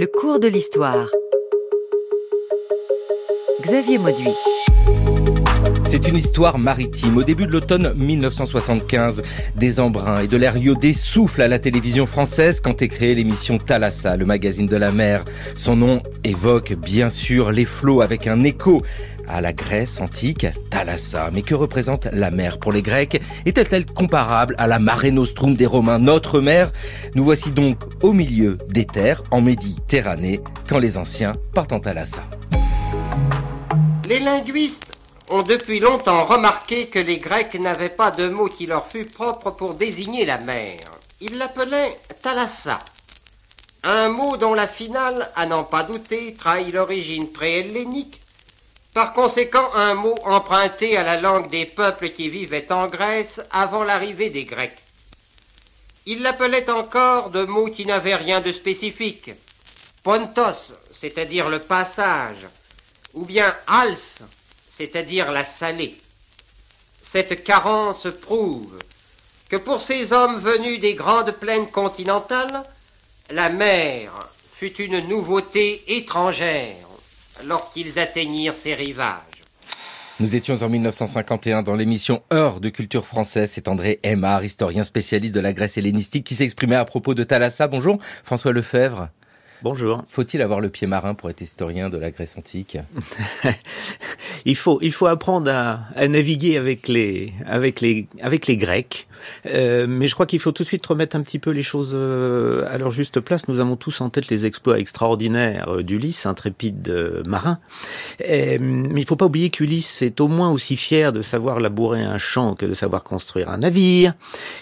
Le cours de l'histoire. Xavier Mauduit. C'est une histoire maritime. Au début de l'automne 1975, des embruns et de l'air iodé soufflent à la télévision française quand est créée l'émission Thalassa, le magazine de la mer. Son nom évoque bien sûr les flots avec un écho à la Grèce antique, Thalassa. Mais que représente la mer pour les Grecs Était-elle comparable à la Mare Nostrum des Romains, notre mer Nous voici donc au milieu des terres, en Méditerranée, quand les anciens partent en Thalassa. Les linguistes ont depuis longtemps remarqué que les Grecs n'avaient pas de mot qui leur fût propre pour désigner la mer. Ils l'appelaient Thalassa. Un mot dont la finale, à n'en pas douter, trahit l'origine préhellénique. hellénique par conséquent, un mot emprunté à la langue des peuples qui vivaient en Grèce avant l'arrivée des Grecs. Il l'appelait encore de mots qui n'avaient rien de spécifique. Pontos, c'est-à-dire le passage, ou bien als, c'est-à-dire la salée. Cette carence prouve que pour ces hommes venus des grandes plaines continentales, la mer fut une nouveauté étrangère lorsqu'ils atteignirent ces rivages. Nous étions en 1951 dans l'émission Heure de culture française. C'est André Aymar, historien spécialiste de la Grèce hellénistique, qui s'exprimait à propos de Thalassa. Bonjour, François Lefebvre. Bonjour. Faut-il avoir le pied marin pour être historien de la Grèce antique il, faut, il faut apprendre à, naviguer avec les, avec les, avec les Grecs. Euh, mais je crois qu'il faut tout de suite remettre un petit peu les choses euh, à leur juste place. Nous avons tous en tête les exploits extraordinaires euh, d'Ulysse, intrépide marin. mais il faut pas oublier qu'Ulysse est au moins aussi fier de savoir labourer un champ que de savoir construire un navire.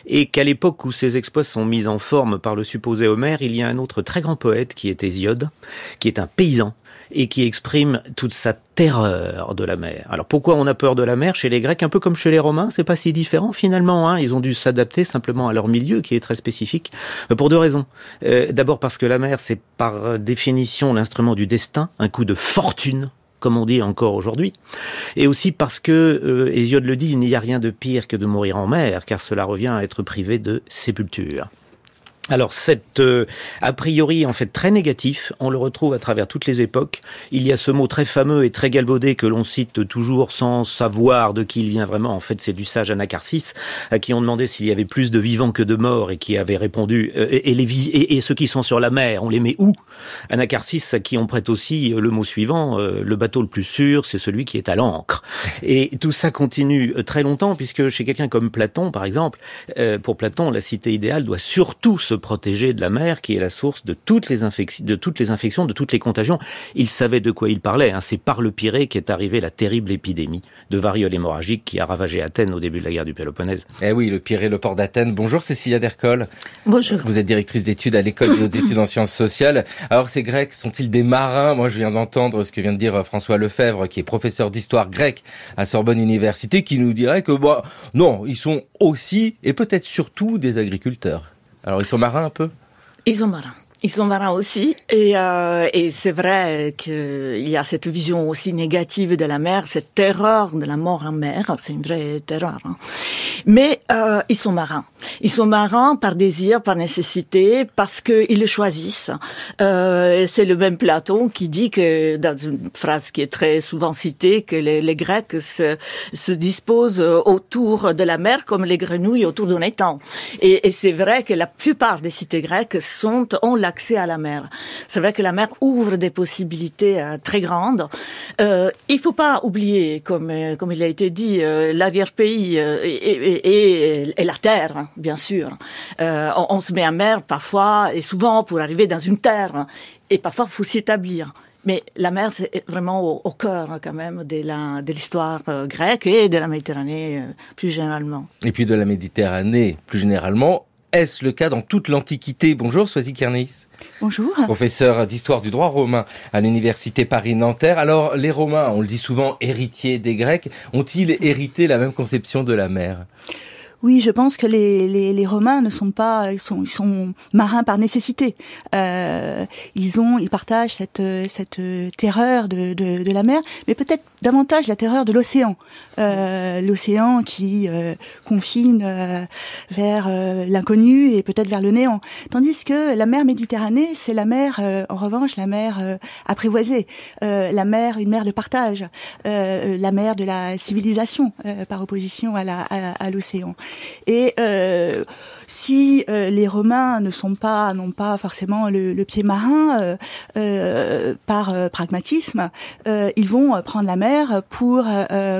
Et qu'à l'époque où ces exploits sont mis en forme par le supposé Homère, il y a un autre très grand poète qui qui est Hésiode, qui est un paysan et qui exprime toute sa terreur de la mer. Alors pourquoi on a peur de la mer chez les Grecs, un peu comme chez les Romains, c'est pas si différent finalement. Hein. Ils ont dû s'adapter simplement à leur milieu qui est très spécifique euh, pour deux raisons. Euh, d'abord parce que la mer c'est par définition l'instrument du destin, un coup de fortune comme on dit encore aujourd'hui, et aussi parce que, euh, Hésiode le dit, il n'y a rien de pire que de mourir en mer, car cela revient à être privé de sépulture. Alors, cette euh, a priori en fait très négatif, on le retrouve à travers toutes les époques. Il y a ce mot très fameux et très galvaudé que l'on cite toujours sans savoir de qui il vient vraiment. En fait, c'est du sage Anacharsis à qui on demandait s'il y avait plus de vivants que de morts et qui avait répondu euh, et, les et, et, ceux qui sont sur la mer, on les met où Anacharsis à qui on prête aussi euh, le mot suivant le bateau le plus sûr, c'est celui qui est à l'ancre. Et tout ça continue très longtemps puisque chez quelqu'un comme Platon, par exemple, pour Platon, la cité idéale doit surtout se protéger de la mer qui est la source de toutes les, infections, de toutes les contagions. Il savait de quoi il parlait. Hein. C'est par le Pirée qu'est arrivée la terrible épidémie de variole hémorragique qui a ravagé Athènes au début de la guerre du Péloponnèse. Eh oui, le Pirée, le port d'Athènes. Bonjour Cécilia Dercole. Bonjour. Vous êtes directrice d'études à l'école des études en sciences sociales. Alors ces Grecs sont-ils des marins Moi je viens d'entendre ce que vient de dire euh, François Lefebvre qui est professeur d'histoire grecque à Sorbonne Université qui nous dirait que bah, non, ils sont aussi et peut-être surtout des agriculteurs. Alors ils sont marins un peu Ils sont marins. Ils sont marins aussi, et, euh, c'est vrai qu'il y a cette vision aussi négative de la mer, cette terreur de la mort en mer, c'est une vraie terreur. Hein. Mais euh, ils sont marins, ils sont marrants par désir, par nécessité, parce qu'ils le choisissent. Euh, c'est le même Platon qui dit que, dans une phrase qui est très souvent citée, que les, Grecs se, disposent autour de la mer comme les grenouilles autour d'un étang. Et, c'est vrai que la plupart des cités grecques sont, ont l'accès à la mer. C'est vrai que la mer ouvre des possibilités euh, très grandes. Euh, il faut pas oublier, comme, euh, comme il a été dit, euh, l'arrière-pays et, et, la terre, hein, bien sûr. Euh, on, se met à mer parfois et souvent pour arriver dans une terre et parfois faut s'y établir. Mais la mer, c'est vraiment au, cœur hein, quand même de l'histoire euh, grecque et de la Méditerranée euh, plus généralement. Et puis de la Méditerranée plus généralement, est-ce le cas dans toute l'Antiquité Bonjour, Soisy Kernis. Bonjour. Professeur d'histoire du droit romain à l'université Paris-Nanterre. Alors, les Romains, on le dit souvent, héritiers des Grecs, ont-ils hérité la même conception de la mer oui, je pense que les, les, Romains ne sont pas, ils sont, ils sont marins par nécessité. Euh, ils ont, ils partagent cette, cette terreur de, de la mer, mais peut-être davantage la terreur de l'océan. Euh, l'océan qui euh, confine euh, vers l'inconnu et peut-être vers le néant. Tandis que la mer Méditerranée, c'est la mer, en revanche, la mer apprivoisée, la mer, une mer de partage, la mer de la civilisation par opposition à l'océan. et si euh, les Romains ne sont pas n'ont pas forcément le, pied marin euh, euh, par pragmatisme, ils vont prendre la mer pour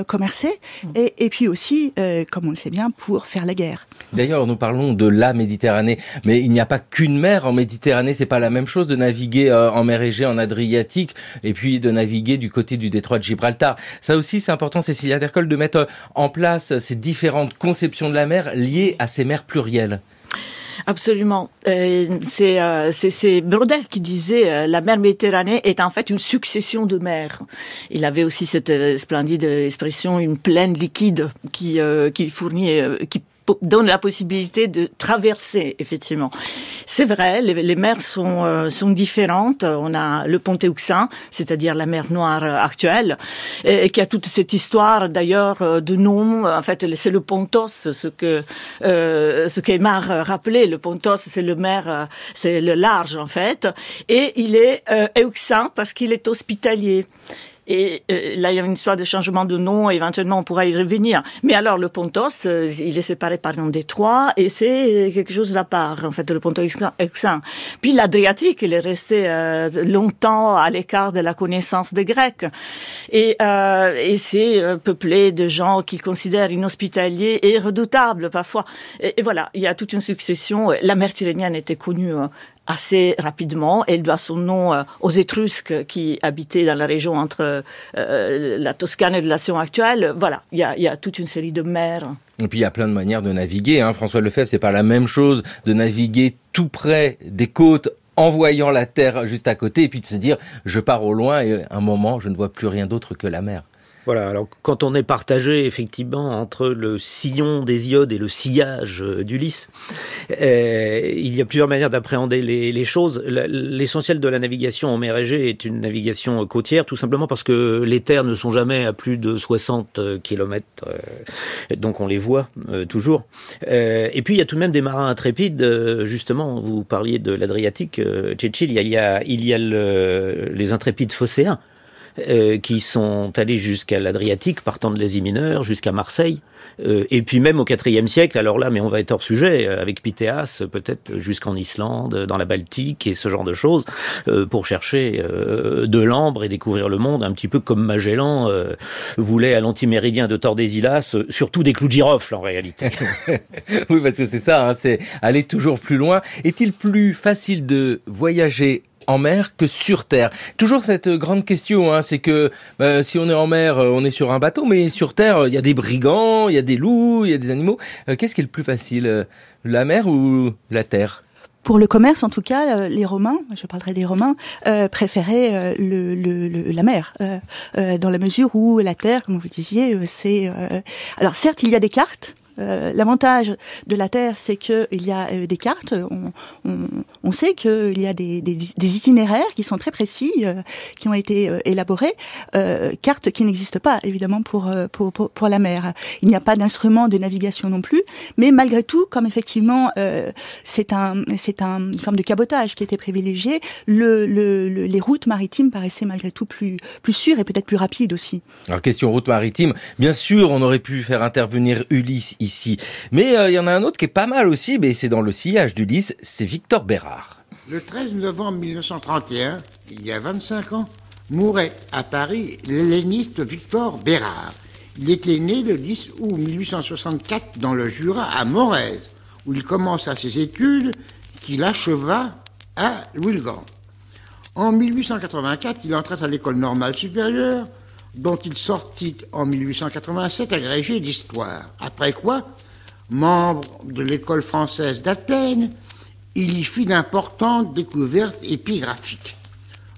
commercer mm. et, puis aussi, comme on le sait bien, pour faire la guerre. D'ailleurs, nous parlons de la Méditerranée, mais il n'y a pas qu'une mer en Méditerranée. C'est pas la même chose de naviguer en mer Égée, en Adriatique, et puis de naviguer du côté du détroit de Gibraltar. Ça aussi, c'est important, Cécilia Dercole, de mettre en place ces différentes conceptions de la mer liées à ces mers plurielles. Absolument. Euh, euh, c'est c'est Brodel qui disait euh, la mer Méditerranée est en fait une succession de mers. Il avait aussi cette splendide expression une plaine liquide qui qui fournit qui donne la possibilité de traverser, effectivement. C'est vrai, les, mers sont, euh, sont différentes. On a le Pont-Euxin, c'est-à-dire la mer Noire euh, actuelle, et, qui a toute cette histoire, d'ailleurs, euh, de nom. En fait, c'est le Pontos, ce que euh, ce rappelait. Le Pontos, c'est le mer, c'est le large, en fait. Et il est euh, Euxin parce qu'il est hospitalier. Et euh, là, il y a une histoire de changement de nom, éventuellement, on pourra y revenir. Mais alors, le Pontos, euh, il est séparé par nom des trois, et c'est quelque chose à part, en fait, le Pontos Exin. Puis l'Adriatique, il est resté euh, longtemps à l'écart de la connaissance des Grecs. Et, et c'est peuplé de gens qu'ils considèrent inhospitaliers et redoutables, parfois. Et, voilà, il y a toute une succession. La mer Tyrrhénienne était connue assez rapidement. Elle doit son nom euh, aux Étrusques qui habitaient dans la région entre euh, euh, la Toscane et la actuelle. Voilà, il y a, toute une série de mers. Et puis il y a plein de manières de naviguer. Hein. François Lefebvre, c'est pas la même chose de naviguer tout près des côtes en voyant la terre juste à côté et puis de se dire je pars au loin et à un moment je ne vois plus rien d'autre que la mer. Voilà, alors quand on est partagé effectivement entre le sillon des iodes et le sillage euh, du euh, il y a plusieurs manières d'appréhender les, choses. L'essentiel de la navigation en mer Égée est une navigation côtière, tout simplement parce que les terres ne sont jamais à plus de 60 euh, km, euh, donc on les voit toujours. et puis il y a tout de même des marins intrépides, justement, vous parliez de l'Adriatique, Tchétchil, il y a, les intrépides phocéens euh, qui sont allés jusqu'à l'Adriatique, partant de l'Asie mineure, jusqu'à Marseille, euh, et puis même au IVe siècle, alors là, mais on va être hors sujet, euh, avec Pythéas, peut-être jusqu'en Islande, dans la Baltique et ce genre de choses, pour chercher de l'ambre et découvrir le monde, un petit peu comme Magellan voulait à l'antiméridien de Tordesillas, surtout des clous de girofle en réalité. oui, parce que c'est ça, hein, c'est aller toujours plus loin. Est-il plus facile de voyager en mer que sur terre. Toujours cette euh, grande question, hein, c'est que euh, si on est en mer, euh, on est sur un bateau, mais sur terre, il y a des brigands, il y a des loups, il y a des animaux. Qu'est-ce qui est le plus facile, la mer ou la terre pour le commerce, en tout cas, les Romains, je parlerai des Romains, préféraient la mer, dans la mesure où la terre, comme vous disiez, c'est... alors certes, il y a des cartes, euh, l'avantage de la Terre, c'est qu'il euh, y a des cartes. On, sait qu'il y a des, itinéraires qui sont très précis, euh, qui ont été élaborés, cartes qui n'existent pas évidemment pour, pour, pour, la mer. Il n'y a pas d'instrument de navigation non plus, mais malgré tout, comme effectivement c'est un, c'est un, une forme de cabotage qui était privilégiée, le, les routes maritimes paraissaient malgré tout plus, plus sûres et peut-être plus rapides aussi. Alors question route maritime, bien sûr, on aurait pu faire intervenir Ulysse ici ici. Mais euh, il y en a un autre qui est pas mal aussi, mais c'est dans le sillage du Lys, c'est Victor Bérard. Le 13 novembre 1931, il y a 25 ans, mourait à Paris l'helléniste Victor Bérard. Il était né le 10 août 1864 dans le Jura à Morez, où il commença ses études qu'il acheva à louis le En 1884, il entra à l'école normale supérieure dont il sortit en 1887 agrégé d'histoire. Après quoi, membre de l'école française d'Athènes, il y fit d'importantes découvertes épigraphiques.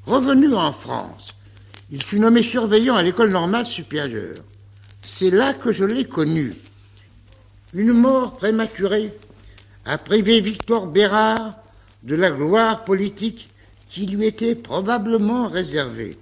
Revenu en France, il fut nommé surveillant à l'école normale supérieure. C'est là que je l'ai connu. Une mort prématurée a privé Victor Bérard de la gloire politique qui lui était probablement réservée.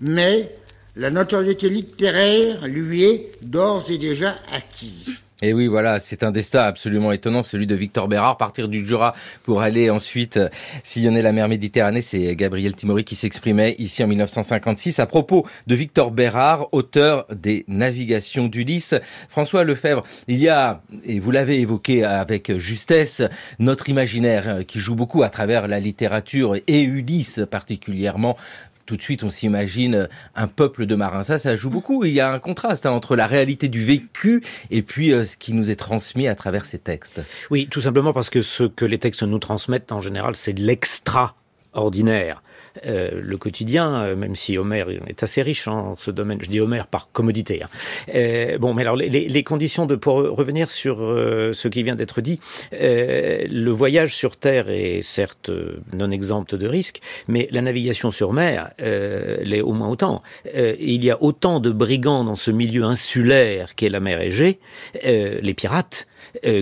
Mais la notoriété littéraire lui est d'ores et déjà acquise. Et oui, voilà, c'est un destin absolument étonnant, celui de Victor Bérard, partir du Jura pour aller ensuite sillonner la mer Méditerranée. C'est Gabriel Timori qui s'exprimait ici en 1956 à propos de Victor Bérard, auteur des Navigations d'Ulysse. François Lefebvre, il y a, et vous l'avez évoqué avec justesse, notre imaginaire qui joue beaucoup à travers la littérature et Ulysse particulièrement tout de suite, on s'imagine euh, un peuple de marins. Ça, ça joue beaucoup. Il y a un contraste hein, entre la réalité du vécu et puis euh, ce qui nous est transmis à travers ces textes. Oui, tout simplement parce que ce que les textes nous transmettent en général, c'est l'extraordinaire. Euh, le quotidien, euh, même si Homer est assez riche hein, en ce domaine. Je dis Homer par commodité. Hein. Euh, bon, mais alors les, conditions de pour revenir sur ce qui vient d'être dit, le voyage sur terre est certes non exempte de risques, mais la navigation sur mer l'est au moins autant. il y a autant de brigands dans ce milieu insulaire qu'est la mer Égée, les pirates,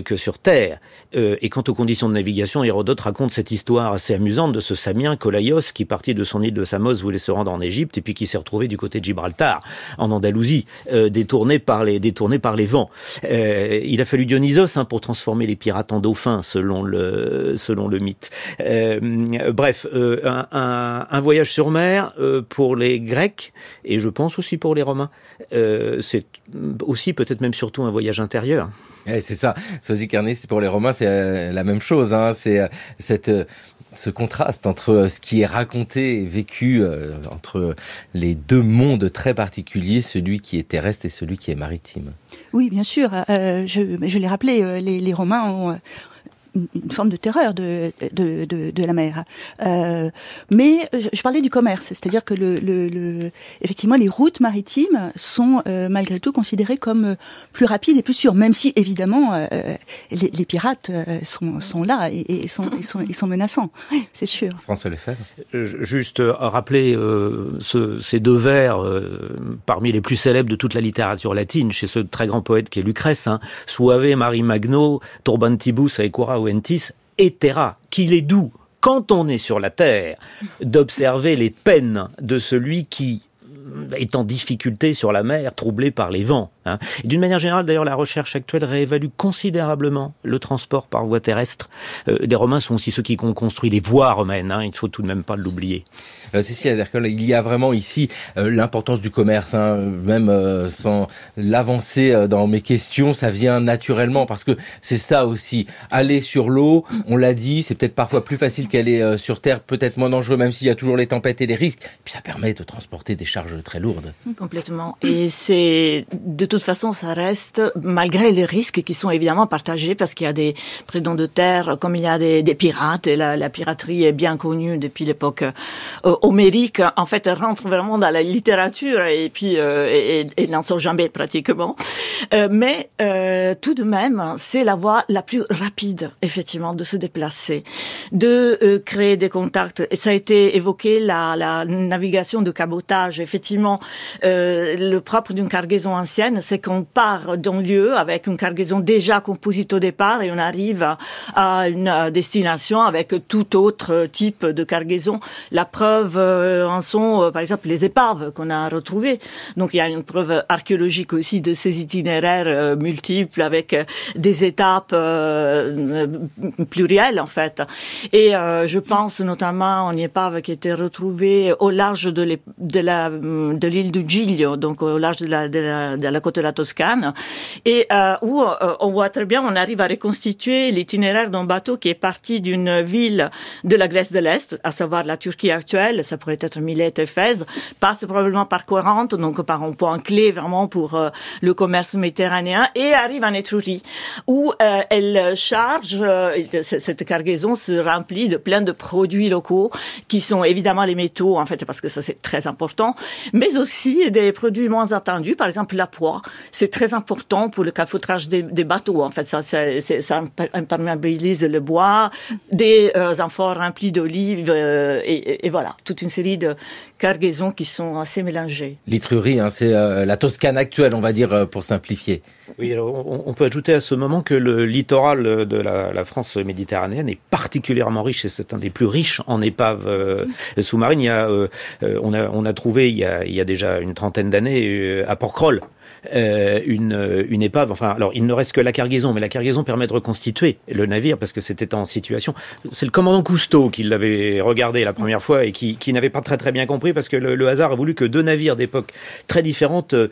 que sur terre. Euh, et quant aux conditions de navigation, Hérodote raconte cette histoire assez amusante de ce Samien, Colaios, qui partit de son île de Samos, voulait se rendre en Égypte, et puis qui s'est retrouvé du côté de Gibraltar, en Andalousie, euh, détourné, par les, vents. Euh, il a fallu Dionysos hein, pour transformer les pirates en dauphins, selon le, mythe. bref, un, voyage sur mer pour les Grecs, et je pense aussi pour les Romains. C'est aussi peut-être même surtout un voyage intérieur c'est ça. Sois carniste pour les Romains, c'est euh, la même chose. Hein. C'est euh, cette euh, ce contraste entre ce qui est raconté et vécu entre les deux mondes très particuliers, celui qui est terrestre et celui qui est maritime. Oui, bien sûr. je, je l'ai rappelé, les, les Romains ont, une, forme de terreur de, de, de, la mer. Euh, mais je, parlais du commerce, c'est-à-dire que le, le, effectivement les routes maritimes sont euh, malgré tout considérées comme euh, plus rapides et plus sûres, même si évidemment les, pirates sont, sont là et, sont, sont, ils sont, menaçants, c'est sûr. François Lefebvre Juste rappeler ces deux vers parmi les plus célèbres de toute la littérature latine, chez ce très grand poète qui est Lucrèce, hein, Suave, Marie Magno, Turbantibus, Aequora et qu'il est doux, quand on est sur la terre, d'observer les peines de celui qui, euh, est en difficulté sur la mer, troublée par les vents. Hein. D'une manière générale, d'ailleurs, la recherche actuelle réévalue considérablement le transport par voie terrestre. Euh, des Romains sont aussi ceux qui ont construit les voies romaines, hein. il ne faut tout de même pas l'oublier. a euh, Cécile il y a vraiment ici l'importance du commerce, hein. même sans l'avancer dans mes questions, ça vient naturellement, parce que c'est ça aussi, aller sur l'eau, on l'a dit, c'est peut-être parfois plus facile qu'aller sur terre, peut-être moins dangereux, même s'il y a toujours les tempêtes et les risques, puis ça permet de transporter des charges très lourde. Complètement. Et c'est, de toute façon, ça reste, malgré les risques qui sont évidemment partagés, parce qu'il y a des prédons de terre, comme il y a des, pirates, et la, piraterie est bien connue depuis l'époque euh, homérique, en fait, elle rentre vraiment dans la littérature, et puis, euh, n'en sort jamais pratiquement. Euh, mais, euh, tout de même, c'est la voie la plus rapide, effectivement, de se déplacer, de créer des contacts. Et ça a été évoqué, la, la navigation de cabotage, effectivement, effectivement, euh, le propre d'une cargaison ancienne, c'est qu'on part d'un lieu avec une cargaison déjà composite au départ et on arrive à, une destination avec tout autre type de cargaison. La preuve euh, en sont, euh, par exemple, les épaves qu'on a retrouvées. Donc il y a une preuve archéologique aussi de ces itinéraires multiples avec des étapes plurielles en fait. Et je pense notamment en épave qui était retrouvée au large de, de la euh, de l'île du Giglio, donc au large de la, côte de la Toscane, et euh, où euh, on voit très bien, on arrive à reconstituer l'itinéraire d'un bateau qui est parti d'une ville de la Grèce de l'Est, à savoir la Turquie actuelle, ça pourrait être Milet et passe probablement par Corinthe, donc par un point clé vraiment pour le commerce méditerranéen, et arrive en Étrurie, où elle charge, cette cargaison se remplit de plein de produits locaux, qui sont évidemment les métaux, en fait, parce que ça c'est très important, mais aussi des produits moins attendus, par exemple la poix. C'est très important pour le cafoutrage des, bateaux. En fait, ça, ça, ça imperméabilise le bois, des euh, amphores remplies d'olives euh, et, voilà, toute une série de cargaisons qui sont assez mélangées. L'itrurie, hein, c'est euh, la Toscane actuelle, on va dire pour simplifier on peut ajouter à ce moment que le littoral euh, de la, France méditerranéenne est particulièrement riche et c'est un des plus riches en épaves euh, sous-marines. Euh, a, on, a, trouvé il y a, il y a déjà une trentaine d'années à Port-Croll euh, une, euh, une épave. Enfin, alors il ne reste que la cargaison, mais la cargaison permet de reconstituer le navire parce que c'était en situation. C'est le commandant Cousteau qui l'avait regardé la première fois et qui, qui n'avait pas très très bien compris parce que le, hasard a voulu que deux navires d'époque très différentes euh,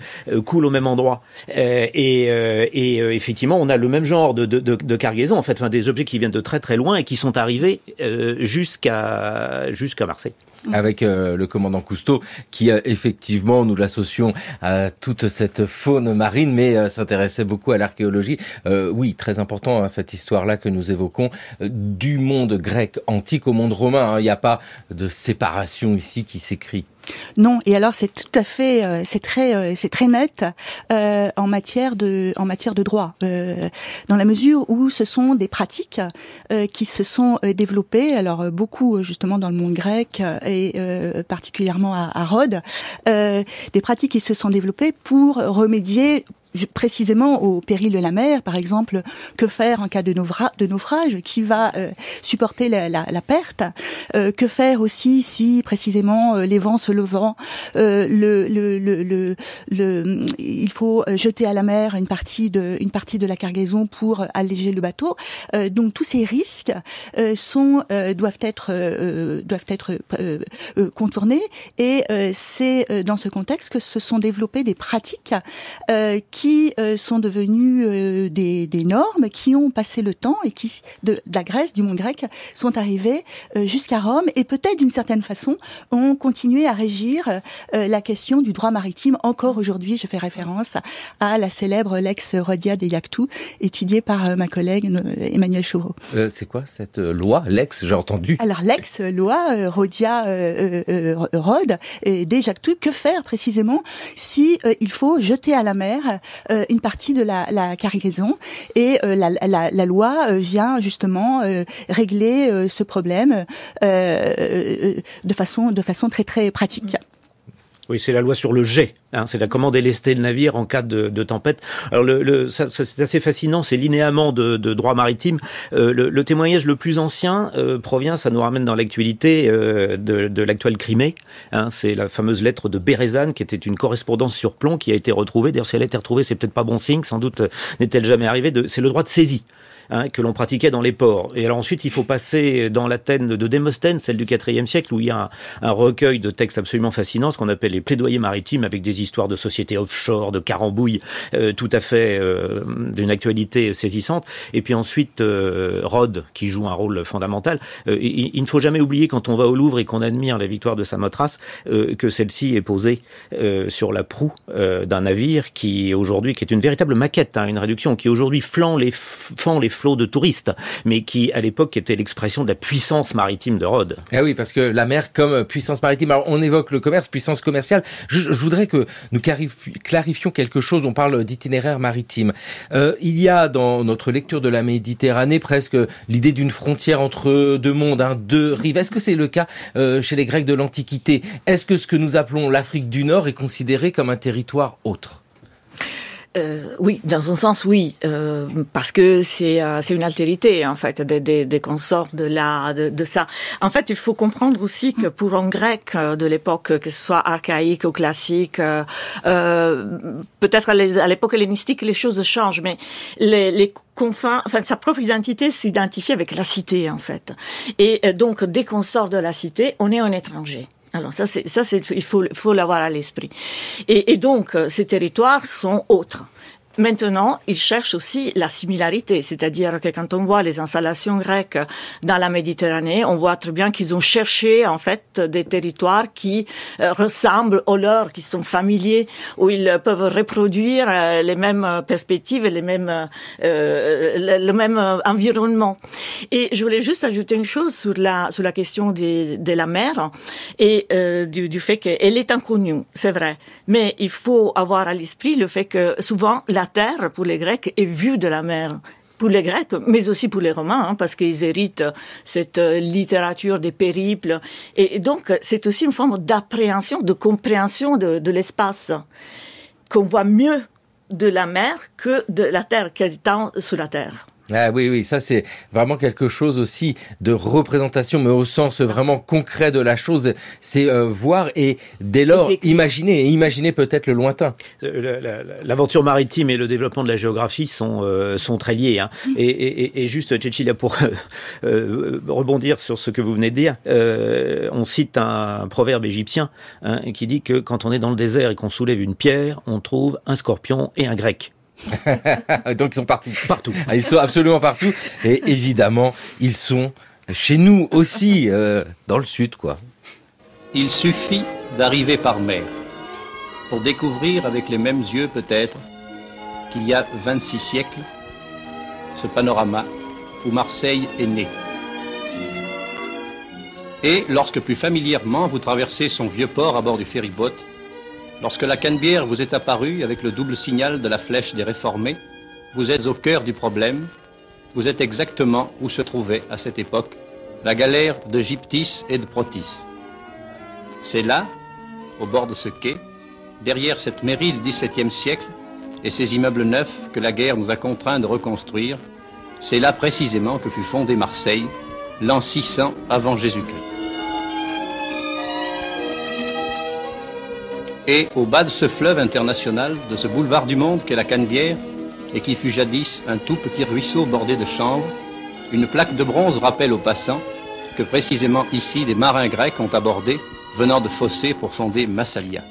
coulent au même endroit. et, et effectivement, on a le même genre de, de, de, cargaison en fait, enfin des objets qui viennent de très très loin et qui sont arrivés jusqu'à jusqu'à Marseille. Mm. avec euh, le commandant Cousteau, qui euh, effectivement nous l'associons à toute cette faune marine, mais euh, s'intéressait beaucoup à l'archéologie. oui, très important hein, cette histoire-là que nous évoquons du monde grec antique au monde romain. Hein. Il n'y a pas de séparation ici qui s'écrit non, et alors c'est tout à fait, euh, c'est très, euh, c'est très net euh, en matière de, en matière de droit, dans la mesure où ce sont des pratiques qui se sont développées, alors beaucoup justement dans le monde grec et particulièrement à, à Rhodes, des pratiques qui se sont développées pour remédier précisément au péril de la mer, par exemple, que faire en cas de, naufrage, qui va euh, supporter la, perte, euh, que faire aussi si précisément euh, les vents se levant, le, le, il faut jeter à la mer une partie de, une partie de la cargaison pour alléger le bateau. donc tous ces risques sont doivent être doivent être contournés et c'est dans ce contexte que se sont développées des pratiques qui qui euh, sont devenus euh, des, des, normes, qui ont passé le temps et qui, de, de la Grèce, du monde grec, sont arrivés euh, jusqu'à Rome et peut-être d'une certaine façon ont continué à régir la question du droit maritime. Encore aujourd'hui, je fais référence à, la célèbre Lex Rodia de Iactu, étudiée par ma collègue Emmanuel Chauveau. C'est quoi cette loi, Lex, j'ai entendu Alors Lex, loi, Rodia, Rode, et des Jactu, que faire précisément si il faut jeter à la mer euh, une partie de la, la cargaison et euh, la, loi euh, vient justement régler ce problème de façon de façon très très pratique. Oui, c'est la loi sur le jet. Hein, c'est la commande délester le navire en cas de, tempête. Alors, c'est assez fascinant, c'est linéament de, de droit maritime. Euh, le, témoignage le plus ancien euh, provient, ça nous ramène dans l'actualité euh, de, de, l'actuelle Crimée. Hein, c'est la fameuse lettre de Bérezane qui était une correspondance sur plomb qui a été retrouvée. D'ailleurs, si elle a été retrouvée, c'est peut-être pas bon signe, sans doute n'est-elle jamais arrivée. De, c'est le droit de saisie hein, que l'on pratiquait dans les ports. Et alors ensuite, il faut passer dans l'Athènes de Démosthène, celle du IVe siècle, où il y a un, recueil de textes absolument fascinants, ce qu'on appelle les plaidoyers maritimes, avec des histoires de sociétés offshore, de carambouilles, euh, tout à fait euh, d'une actualité saisissante. Et puis ensuite, euh, Rhodes, qui joue un rôle fondamental. il, ne faut jamais oublier, quand on va au Louvre et qu'on admire la victoire de Samothrace, que celle-ci est posée sur la proue d'un navire qui, aujourd'hui, qui est une véritable maquette, hein, une réduction, qui aujourd'hui fend les, fend les flot de touristes, mais qui à l'époque était l'expression de la puissance maritime de Rhodes. Ah oui, parce que la mer comme euh, puissance maritime. on évoque le commerce, puissance commerciale. Je, voudrais que nous clarifions quelque chose. On parle d'itinéraire maritime. Euh, il y a dans notre lecture de la Méditerranée presque l'idée d'une frontière entre deux mondes, hein, deux rives. Est-ce que c'est le cas euh, chez les Grecs de l'Antiquité Est-ce que ce que nous appelons l'Afrique du Nord est considéré comme un territoire autre euh, oui, dans un sens, oui, euh, parce que euh, c'est une altérité en fait des, des, des consorts de là, de, ça. En fait, il faut comprendre aussi que pour un grec de l'époque, que ce soit archaïque ou classique, peut-être à l'époque hellénistique, les choses changent, mais les, confins, sa propre identité s'identifie avec la cité en fait. Et donc, dès qu'on sort de la cité, on est un étranger. Alors ça, c'est, ça il faut, l'avoir à l'esprit. et donc, euh, ces territoires sont autres. Maintenant, ils cherchent aussi la similarité, c'est-à-dire que quand on voit les installations grecques dans la Méditerranée, on voit très bien qu'ils ont cherché en fait des territoires qui euh, ressemblent aux leurs, qui sont familiers, où ils peuvent reproduire euh, les mêmes euh, perspectives et les mêmes, euh, le, même environnement. Et je voulais juste ajouter une chose sur la sur la question de la mer et du, du fait qu'elle est inconnue, c'est vrai, mais il faut avoir à l'esprit le fait que souvent la terre pour les Grecs est vue de la mer pour les Grecs, mais aussi pour les Romains, hein, parce qu'ils héritent cette euh, littérature des périples. Et, donc, c'est aussi une forme d'appréhension, de compréhension de, l'espace, qu'on voit mieux de la mer que de la terre, qu'elle tend sous la terre. Ah oui, oui, ça c'est vraiment quelque chose aussi de représentation, mais au sens vraiment concret de la chose, c'est euh, voir et dès lors imaginer, imaginer peut-être le lointain. Euh, l'aventure maritime et le développement de la géographie sont, euh, sont très liés. Hein. Mm. Et, juste, Tchétchila, pour rebondir sur ce que vous venez de dire, on cite un, proverbe égyptien hein, qui dit que quand on est dans le désert et qu'on soulève une pierre, on trouve un scorpion et un grec. Donc ils sont partout. Partout. Ah, ils sont absolument partout. Et évidemment, ils sont chez nous aussi, euh, dans le sud, quoi. Il suffit d'arriver par mer pour découvrir avec les mêmes yeux peut-être qu'il y a 26 siècles ce panorama où Marseille est née. Et lorsque plus familièrement vous traversez son vieux port à bord du ferry-boat, Lorsque la canebière vous est apparue avec le double signal de la flèche des réformés, vous êtes au cœur du problème. Vous êtes exactement où se trouvait à cette époque la galère de et de Protis. C'est là, au bord de ce quai, derrière cette mairie du XVIIe siècle et ces immeubles neufs que la guerre nous a contraints de reconstruire, c'est là précisément que fut fondée Marseille, l'an 600 avant Jésus-Christ. et au bas de ce fleuve international, de ce boulevard du monde qu'est la Canebière, et qui fut jadis un tout petit ruisseau bordé de chanvre, une plaque de bronze rappelle aux passants que précisément ici des marins grecs ont abordé, venant de fossé pour fonder Massalia.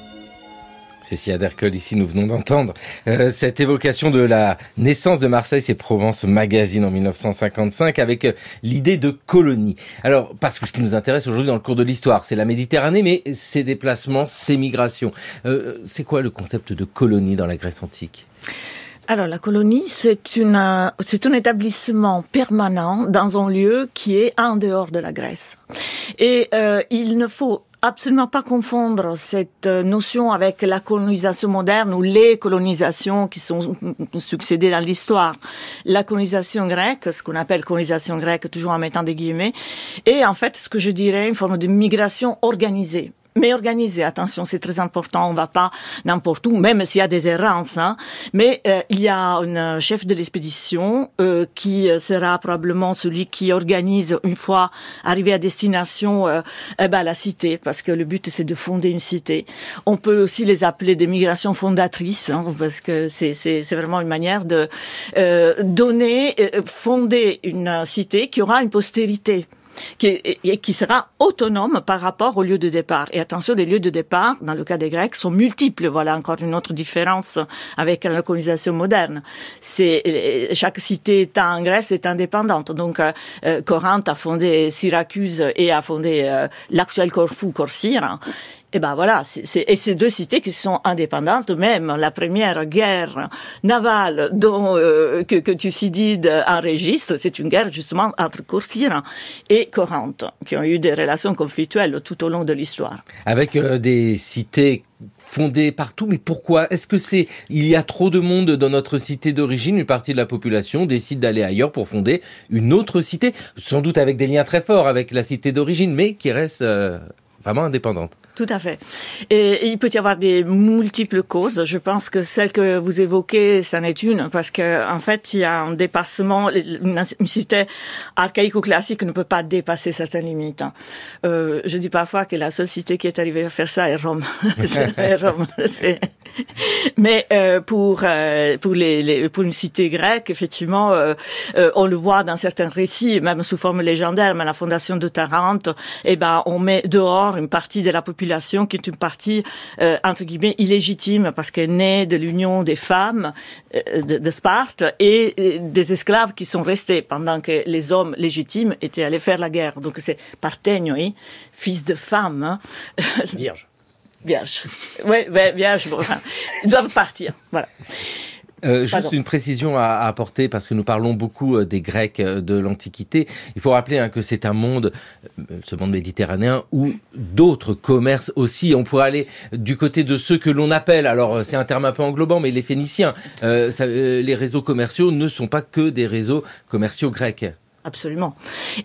Cécilia Dercol, ici nous venons d'entendre euh, cette évocation de la naissance de Marseille, c'est Provence Magazine en 1955 avec euh, l'idée de colonie. Alors, parce que ce qui nous intéresse aujourd'hui dans le cours de l'histoire, c'est la Méditerranée, mais ses déplacements, ces migrations. Euh, c'est quoi le concept de colonie dans la Grèce antique alors, la colonie, c'est un établissement permanent dans un lieu qui est en dehors de la Grèce. Et il ne faut absolument pas confondre cette euh, notion avec la colonisation moderne ou les colonisations qui sont succédées dans l'histoire. La colonisation grecque, ce qu'on appelle colonisation grecque, toujours en mettant des guillemets, est en fait ce que je dirais une forme de migration organisée mais organisé. Attention, c'est très important. On va pas n'importe où, même s'il y a des errances. Hein. Mais euh, il y a un chef de l'expédition euh, qui euh, sera probablement celui qui organise une fois arrivé à destination eh ben, la cité, parce que le but c'est de fonder une cité. On peut aussi les appeler des migrations fondatrices, hein, parce que c'est, c'est vraiment une manière de donner, fonder une cité qui aura une postérité qui, et qui sera autonome par rapport au lieu de départ. Et attention, les lieux de départ, dans le cas des Grecs, sont multiples. Voilà encore une autre différence avec la colonisation moderne. C'est euh, chaque cité-État en Grèce est indépendante. Donc, euh, euh, Corinthe a fondé Syracuse et a fondé l'actuel Corfou, Corcyre. Et ben voilà, et ces deux cités qui sont indépendantes, même la première guerre navale dont, euh, que, Thucydide enregistre, c'est une guerre justement entre Corcyra et Corinthe, qui ont eu des relations conflictuelles tout au long de l'histoire. Avec euh, des cités fondées partout, mais pourquoi Est-ce que c'est il y a trop de monde dans notre cité d'origine, une partie de la population décide d'aller ailleurs pour fonder une autre cité, sans doute avec des liens très forts avec la cité d'origine, mais qui reste euh, vraiment indépendante tout à fait. Et il peut y avoir des multiples causes. Je pense que celle que vous évoquez, ça n'est une, parce que en fait, il y a un dépassement. une cité archaïque ou classique ne peut pas dépasser certaines limites. Hein. Euh, je dis parfois que la seule cité qui est arrivée à faire ça est Rome. Mais pour pour les, pour une cité grecque, effectivement, euh, euh, on le voit dans certains récits, même sous forme légendaire. Mais la fondation de Tarente, Et eh ben, on met dehors une partie de la population qui est une partie, euh, entre guillemets, illégitime, parce qu'elle est née de l'union des femmes euh, de, Sparte et des esclaves qui sont restés pendant que les hommes légitimes étaient allés faire la guerre. Donc c'est Partenioi, hein, fils de femme. Hein. Vierge. Vierge. Oui, ouais, vierge. Hein. ils doivent partir. Voilà. Euh, juste une précision à, apporter parce que nous parlons beaucoup euh, des Grecs euh, de l'Antiquité. Il faut rappeler hein, que c'est un monde, ce monde méditerranéen, où d'autres commerces aussi. On pourrait aller du côté de ceux que l'on appelle, alors c'est un terme un peu englobant, mais les Phéniciens. les réseaux commerciaux ne sont pas que des réseaux commerciaux grecs. Absolument.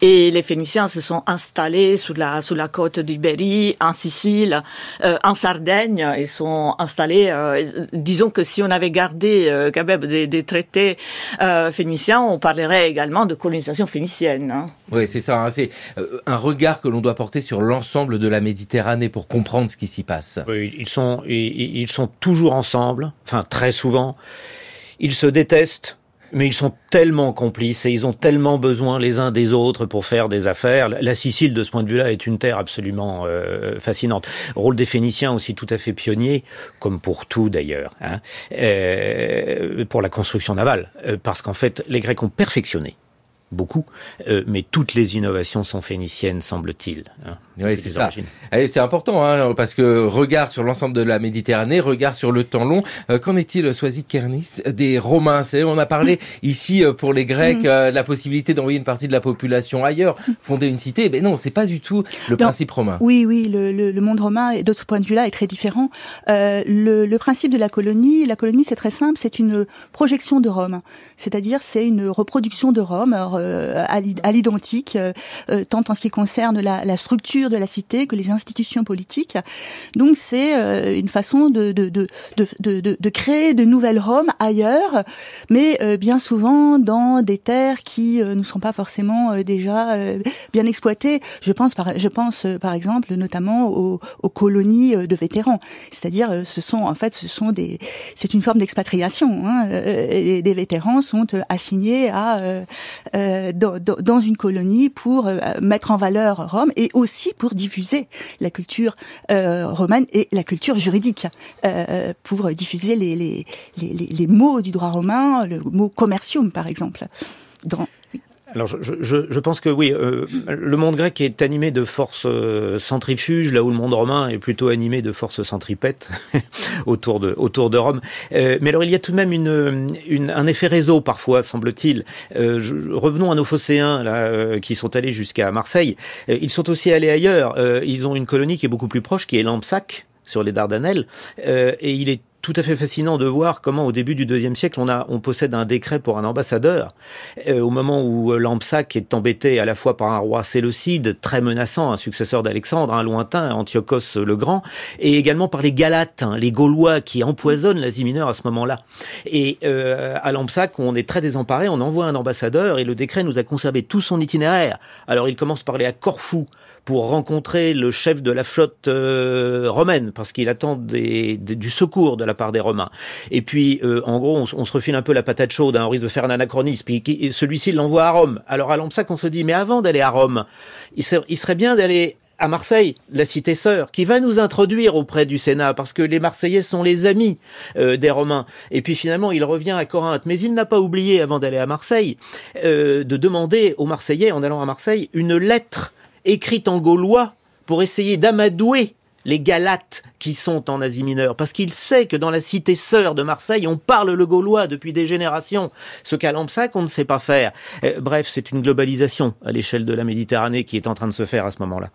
Et les Phéniciens se sont installés sous la, côte d'Ibérie, en Sicile, euh, en Sardaigne. Ils sont installés, euh, disons que si on avait gardé euh, des, traités phéniciens, on parlerait également de colonisation phénicienne. Hein. Oui, c'est ça. Hein. c'est un regard que l'on doit porter sur l'ensemble de la Méditerranée pour comprendre ce qui s'y passe. ils sont, ils sont toujours ensemble, enfin très souvent. Ils se détestent mais ils sont tellement complices et ils ont tellement besoin les uns des autres pour faire des affaires. La Sicile, de ce point de vue-là, est une terre absolument euh, fascinante. Rôle des Phéniciens aussi tout à fait pionnier, comme pour tout d'ailleurs, hein, euh, pour la construction navale, euh, parce qu'en fait, les Grecs ont perfectionné beaucoup, mais toutes les innovations sont phéniciennes, semble-t-il. Hein. Oui, c'est ça. Ah c'est important, hein, parce que regard sur l'ensemble de la Méditerranée, regard sur le temps long. Euh, qu'en est-il, Soisy Kernis, des Romains On a parlé ici euh, pour les Grecs mm. euh, la possibilité d'envoyer une partie de la population ailleurs, mm. fonder une cité. Mais non, c'est pas du tout le principe romain. Oui, oui, le, le, monde romain, de ce point de vue-là, est très différent. le, principe de la colonie, la colonie, c'est très simple, c'est une projection de Rome. C'est-à-dire, c'est une reproduction de Rome à l'identique, tant en ce qui concerne la structure de la cité que les institutions politiques. Donc c'est euh, une façon de de, de, de, de, créer de nouvelles Roms ailleurs, mais euh, bien souvent dans des terres qui euh, ne sont pas forcément déjà bien exploitées. Je pense par, je pense, par exemple notamment aux, colonies de vétérans, c'est-à-dire ce sont en fait ce sont des c'est une forme d'expatriation. Hein, des vétérans sont assignés à dans, dans, une colonie pour mettre en valeur Rome et aussi pour diffuser la culture euh, romane et la culture juridique, euh, pour diffuser les, les, mots du droit romain, le mot commercium par exemple. Dans, alors je, je, pense que oui, euh, le monde grec est animé de forces euh, centrifuges, là où le monde romain est plutôt animé de forces centripètes autour de autour de Rome. Euh, mais alors il y a tout de même une, un effet réseau parfois, semble-t-il. revenons à nos phocéens là qui sont allés jusqu'à Marseille. ils sont aussi allés ailleurs. ils ont une colonie qui est beaucoup plus proche, qui est Lampsac sur les Dardanelles, et il est tout à fait fascinant de voir comment, au début du deuxième siècle, on, a, on possède un décret pour un ambassadeur. Euh, au moment où euh, Lampsac est embêté à la fois par un roi séleucide, très menaçant, un successeur d'Alexandre, un lointain, Antiochos le Grand, et également par les Galates, hein, les Gaulois, qui empoisonnent l'Asie mineure à ce moment-là. Et euh, à Lampsac, on est très désemparé, on envoie un ambassadeur, et le décret nous a conservé tout son itinéraire. Alors, il commence par aller à Corfou, pour rencontrer le chef de la flotte euh, romaine, parce qu'il attend des, du secours de la part des Romains. Et puis, euh, en gros, on, se refile un peu la patate chaude, hein, on risque de faire un anachronisme. Puis celui-ci l'envoie à Rome. Alors à ça on se dit, mais avant d'aller à Rome, il serait, bien d'aller à Marseille, la cité sœur, qui va nous introduire auprès du Sénat, parce que les Marseillais sont les amis euh, des Romains. Et puis finalement, il revient à Corinthe, mais il n'a pas oublié, avant d'aller à Marseille, de demander aux Marseillais, en allant à Marseille, une lettre écrite en gaulois pour essayer d'amadouer les Galates qui sont en Asie mineure, parce qu'il sait que dans la cité sœur de Marseille, on parle le gaulois depuis des générations, ce qu'à Lampsac, on ne sait pas faire. Euh, bref, c'est une globalisation à l'échelle de la Méditerranée qui est en train de se faire à ce moment-là.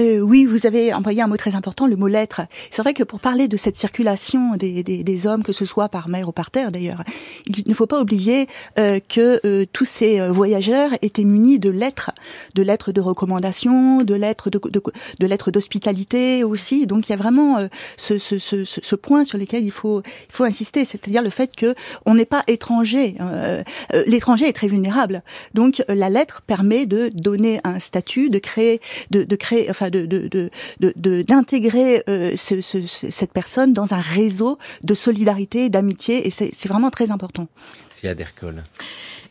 Euh, oui, vous avez employé un mot très important, le mot lettre. C'est vrai que pour parler de cette circulation des, des, des, hommes, que ce soit par mer ou par terre d'ailleurs, il ne faut pas oublier euh, que euh, tous ces euh, voyageurs étaient munis de lettres, de lettres de recommandation, de lettres de, de, de lettres d'hospitalité aussi. Donc il y a vraiment euh, ce, ce, ce, ce, point sur lequel il faut, il faut insister, c'est-à-dire le fait que on n'est pas étranger. L'étranger est très vulnérable. Donc la lettre permet de donner un statut, de créer, de, de créer, enfin, de d'intégrer euh, cette personne dans un réseau de solidarité, d'amitié, et c'est vraiment très important. C'est Dercole.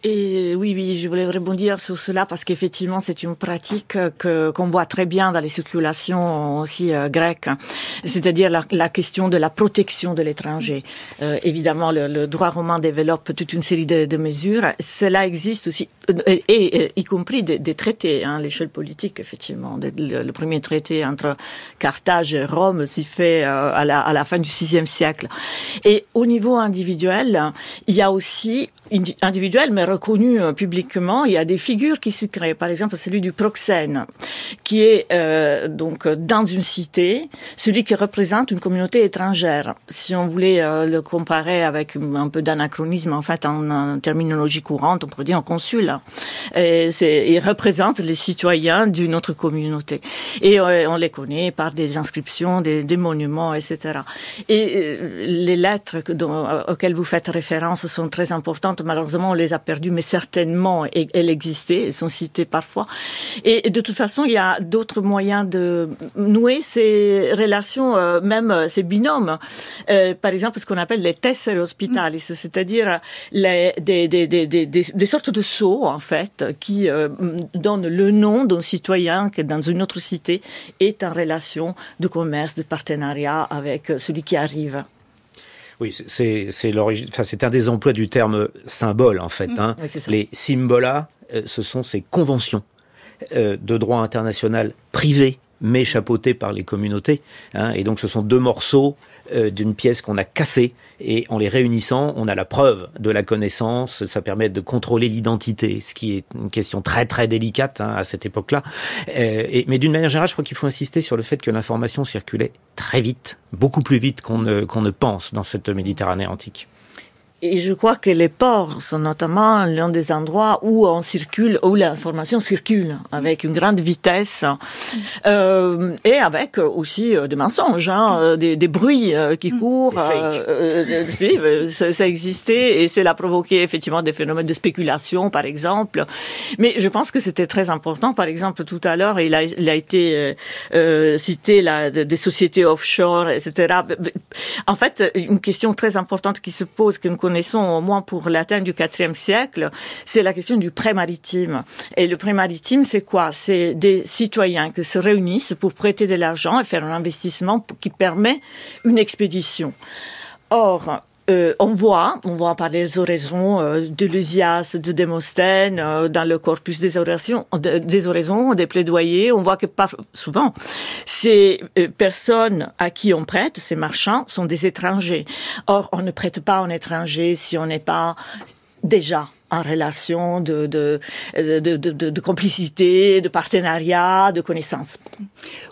Et oui, oui, je voulais rebondir sur cela parce qu'effectivement, c'est une pratique que qu'on voit très bien dans les circulations aussi euh, grecques, hein. c'est-à-dire la, question de la protection de l'étranger. Euh, évidemment, le, droit romain développe toute une série de, de mesures. Cela existe aussi, euh, et, euh, y compris des, des traités, hein, l'échelle politique, effectivement. le, premier traité entre Carthage et Rome s'y fait à, la, à la fin du VIe siècle. Et au niveau individuel, il y a aussi individuel, mais reconnu euh, publiquement, il y a des figures qui se créent. Par exemple, celui du proxène, qui est euh, donc dans une cité, celui qui représente une communauté étrangère. Si on voulait euh, le comparer avec un peu d'anachronisme, en fait, en, terminologie courante, on pourrait dire un consul. Hein. Et il représente les citoyens d'une autre communauté. Et on les connaît par des inscriptions, des, monuments, etc. Et les lettres que, auxquelles vous faites référence sont très importantes. Malheureusement, on les a perdues mais certainement elle existait, elles sont citées parfois. Et de toute façon, il y a d'autres moyens de nouer ces relations, euh, même euh, ces binômes. Euh, par exemple, ce qu'on appelle les tessere hospitalis, mm. c'est-à-dire des, sortes de sceaux, en fait, qui donnent le nom d'un citoyen qui, dans une autre cité, est en relation de commerce, de partenariat avec celui qui arrive. Oui, c'est c'est un des emplois du terme symbole en fait. Mmh. Hein. les symbola, euh, ce sont ces conventions euh, de droit international privé mais chapeautées par les communautés. Hein. et donc ce sont deux morceaux euh, d'une pièce qu'on a cassée et en les réunissant, on a la preuve de la connaissance. Ça permet de contrôler l'identité, ce qui est une question très très délicate hein, à cette époque-là. Euh, mais d'une manière générale, je crois qu'il faut insister sur le fait que l'information circulait très vite, beaucoup plus vite qu'on qu'on ne pense dans cette Méditerranée antique. Et je crois que les ports sont notamment l'un des endroits où on circule, où l'information circule avec une grande vitesse euh, et avec aussi euh, des mensonges, hein, euh, des, des, bruits euh, qui mm. courent. si, ça, ça, existait et cela a provoqué effectivement des phénomènes de spéculation, par exemple. Mais je pense que c'était très important. Par exemple, tout à l'heure, il a, il a été cité là, des sociétés offshore, etc. En fait, une question très importante qui se pose, que connaissons au moins pour l'atteinte du IVe siècle, c'est la question du prêt maritime Et le prêt maritime c'est quoi C'est des citoyens qui se réunissent pour prêter de l'argent et faire un investissement qui permet une expédition. Or, euh, on voit, on voit par les oraisons euh, de Lusias, de Démosthène, euh, dans le corpus des oraisons, des des plaidoyers, on voit que pas souvent ces personnes à qui on prête, ces marchands, sont des étrangers. Or, on ne prête pas en étranger si on n'est pas déjà en relation de, de, complicité, de partenariat, de connaissance.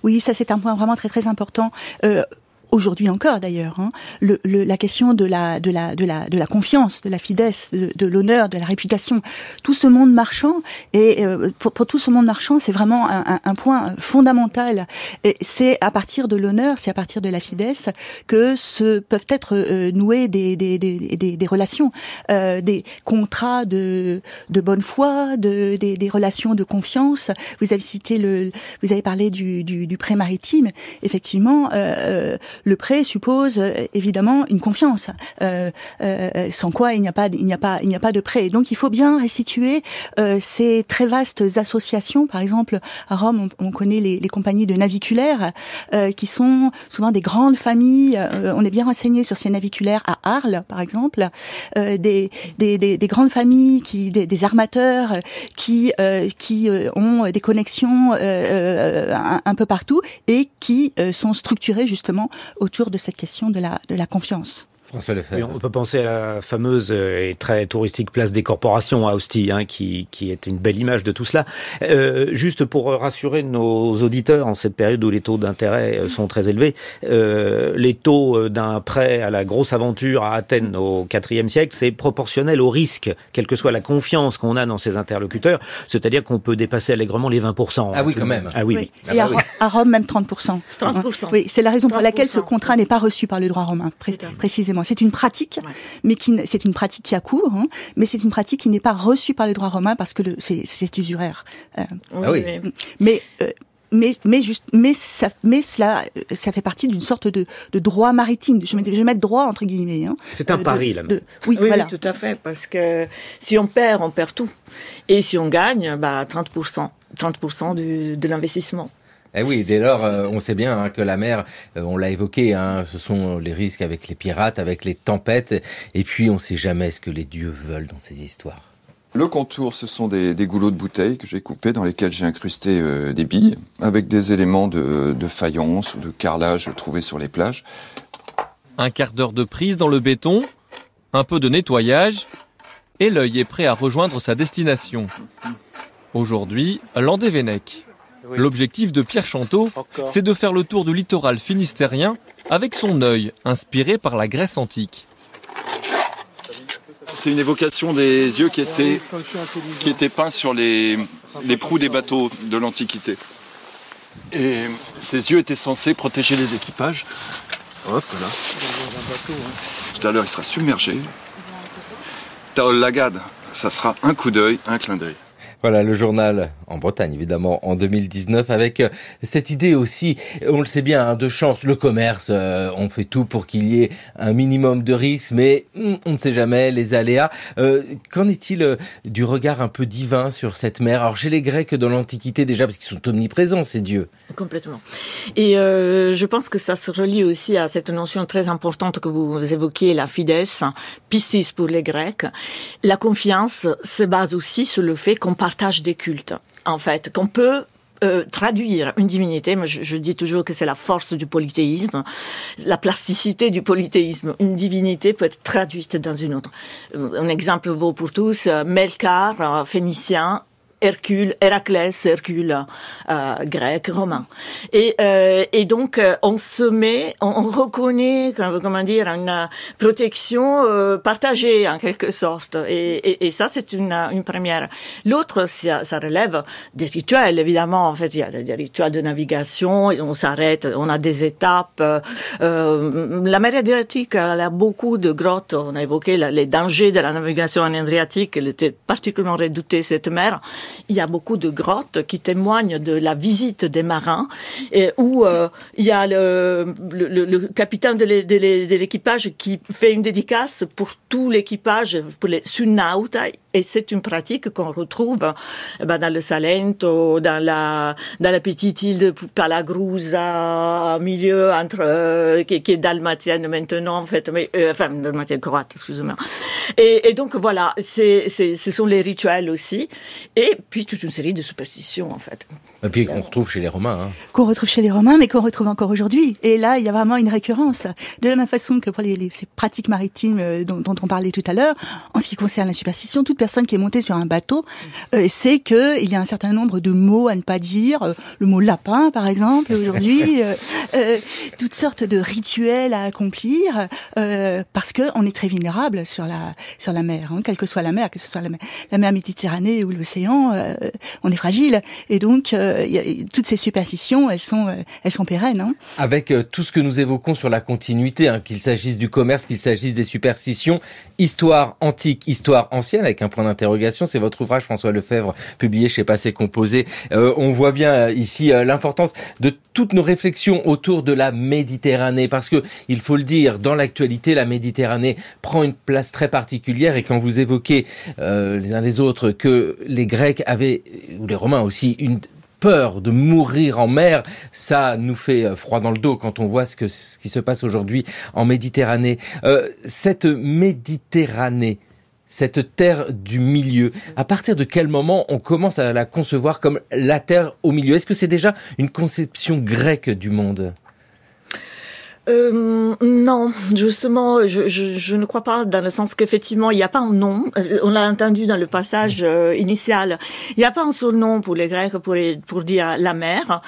Oui, ça c'est un point vraiment très très important aujourd'hui encore d'ailleurs, hein, le, la question de la, de, la, de, la, de la confiance, de la fidesse, de, l'honneur, de la réputation. Tout ce monde marchand, et euh, pour, pour, tout ce monde marchand, c'est vraiment un, un, un, point fondamental. C'est à partir de l'honneur, c'est à partir de la fidesse que se peuvent être euh, nouées des, des, des, des, relations, euh, des contrats de, de bonne foi, de, des, des relations de confiance. Vous avez cité le, vous avez parlé du, du, du prêt maritime. Effectivement, euh, le prêt suppose euh, évidemment une confiance, euh, euh, sans quoi il n'y a pas, il n'y a pas, il n'y a pas de prêt. Donc il faut bien restituer ces très vastes associations. Par exemple, à Rome, on, connaît les, compagnies de naviculaires qui sont souvent des grandes familles. on est bien renseigné sur ces naviculaires à Arles, par exemple, des, des, grandes familles qui, des, des armateurs qui qui ont des connexions un, peu partout et qui sont structurés justement autour de cette question de la, de la confiance on peut penser à la fameuse euh, et très touristique place des corporations à Ostie, hein, qui, est une belle image de tout cela. Euh, juste pour rassurer nos auditeurs en cette période où les taux d'intérêt euh, sont très élevés, les taux d'un prêt à la grosse aventure à Athènes au IVe siècle, c'est proportionnel au risque, quelle que soit la confiance qu'on a dans ses interlocuteurs, c'est-à-dire qu'on peut dépasser allègrement les 20%. Hein, ah oui, quand même. Ah oui, ah bah Et à, Rome, même 30%. 30%. Oui, c'est la raison pour laquelle ce contrat n'est pas reçu par le droit romain, précisément. C'est une pratique, mais qui c'est une pratique qui a cours, hein, mais c'est une pratique qui n'est pas reçue par les droits romains parce que c'est usuraire. Euh. Ah mais euh, mais mais juste mais ça mais cela euh, ça fait partie d'une sorte de, droit maritime je vais je droit entre guillemets hein. c'est un pari là oui, tout à fait parce que si on perd on perd tout et si on gagne bah 30 30 de l'investissement eh oui, dès lors, euh, on sait bien hein, que la mer, euh, on l'a évoqué, hein, ce sont les risques avec les pirates, avec les tempêtes, et puis on ne sait jamais ce que les dieux veulent dans ces histoires. Le contour, ce sont des, goulots de bouteilles que j'ai coupés dans lesquels j'ai incrusté euh, des billes avec des éléments de, faïence ou de carrelage trouvés sur les plages. Un quart d'heure de prise dans le béton, un peu de nettoyage, et l'œil est prêt à rejoindre sa destination. Aujourd'hui, Landévenec. L'objectif de Pierre Chanteau, c'est de faire le tour du littoral finistérien avec son œil, inspiré par la Grèce antique. C'est une évocation des yeux qui étaient, qui peints sur les, les proues des bateaux de l'Antiquité. Et ces yeux étaient censés protéger les équipages. Hop, là. Tout à l'heure, il sera submergé. Taol Lagade ça sera un coup d'œil, un clin d'œil. Voilà le journal en Bretagne, évidemment, en 2019, avec euh, cette idée aussi, on le sait bien, hein, de chance. Le commerce, euh, on fait tout pour qu'il y ait un minimum de risque, mais hmm, on ne sait jamais, les aléas. Euh, qu'en est-il du regard un peu divin sur cette mer Alors, chez les Grecs dans l'Antiquité, déjà, parce qu'ils sont omniprésents, ces dieux. Complètement. Et je pense que ça se relie aussi à cette notion très importante que vous évoquiez, la fides, Piscis pour les Grecs. La confiance se base aussi sur le fait qu'on parle partage des cultes, en fait, qu'on peut euh, traduire une divinité, moi je, dis toujours que c'est la force du polythéisme, la plasticité du polythéisme. Une divinité peut être traduite dans une autre. Euh, un exemple vaut pour tous, euh, Melkar, phénicien, Hercule, Héraclès, Hercule euh, grec, romain. Et, euh, et donc euh, on se met, on, reconnaît, comment dire, une protection partagée en quelque sorte. Et, ça c'est une, première. L'autre, ça, relève des rituels évidemment. En fait, il y a des rituels de navigation. On s'arrête, on a des étapes. la mer Adriatique elle a beaucoup de grottes. On a évoqué les dangers de la navigation en Adriatique. Elle était particulièrement redoutée cette mer il y a beaucoup de grottes qui témoignent de la visite des marins, et où euh, il y a le, le, le capitaine de l'équipage qui fait une dédicace pour tout l'équipage, pour les sunauta, et c'est une pratique qu'on retrouve eh ben, dans le Salento, dans la, dans la petite île de Palagruza au milieu, entre, euh, qui, est dalmatienne maintenant, en fait, mais, euh, enfin, dalmatienne croate, excusez-moi. Et, et, donc, voilà, c'est, ce sont les rituels aussi. Et puis toute une série de superstitions en fait. Et puis qu'on retrouve chez les Romains. Hein. Qu'on retrouve chez les Romains, mais qu'on retrouve encore aujourd'hui. Et là, il y a vraiment une récurrence. De la même façon que pour les, ces pratiques maritimes euh, dont, dont, on parlait tout à l'heure, en ce qui concerne la superstition, toute personne qui est montée sur un bateau mm. euh, sait qu'il y a un certain nombre de mots à ne pas dire. Euh, le mot lapin, par exemple, aujourd'hui. Euh, toutes sortes de rituels à accomplir, parce que on est très vulnérable sur la, sur la mer, hein, quelle que soit la mer, que ce soit la mer, la mer Méditerranée ou l'océan, on est fragile. Et donc... Euh, toutes ces superstitions, elles sont, euh, elles sont pérennes. Hein. Avec euh, tout ce que nous évoquons sur la continuité, hein, qu'il s'agisse du commerce, qu'il s'agisse des superstitions, histoire antique, histoire ancienne, avec un point d'interrogation, c'est votre ouvrage François Lefebvre, publié chez Passé Composé. on voit bien ici l'importance de toutes nos réflexions autour de la Méditerranée, parce que il faut le dire, dans l'actualité, la Méditerranée prend une place très particulière. Et quand vous évoquez les uns les autres que les Grecs avaient ou les Romains aussi une peur de mourir en mer. Ça nous fait euh, froid dans le dos quand on voit ce, ce qui se passe aujourd'hui en Méditerranée. Euh, cette Méditerranée, cette terre du milieu, à partir de quel moment on commence à la concevoir comme la terre au milieu Est-ce que c'est déjà une conception grecque du monde euh, non, justement, je, ne crois pas dans le sens qu'effectivement, il n'y a pas un nom. Euh, on l'a entendu dans le passage euh, initial. Il n'y a pas un seul nom pour les Grecs pour, pour dire la mer.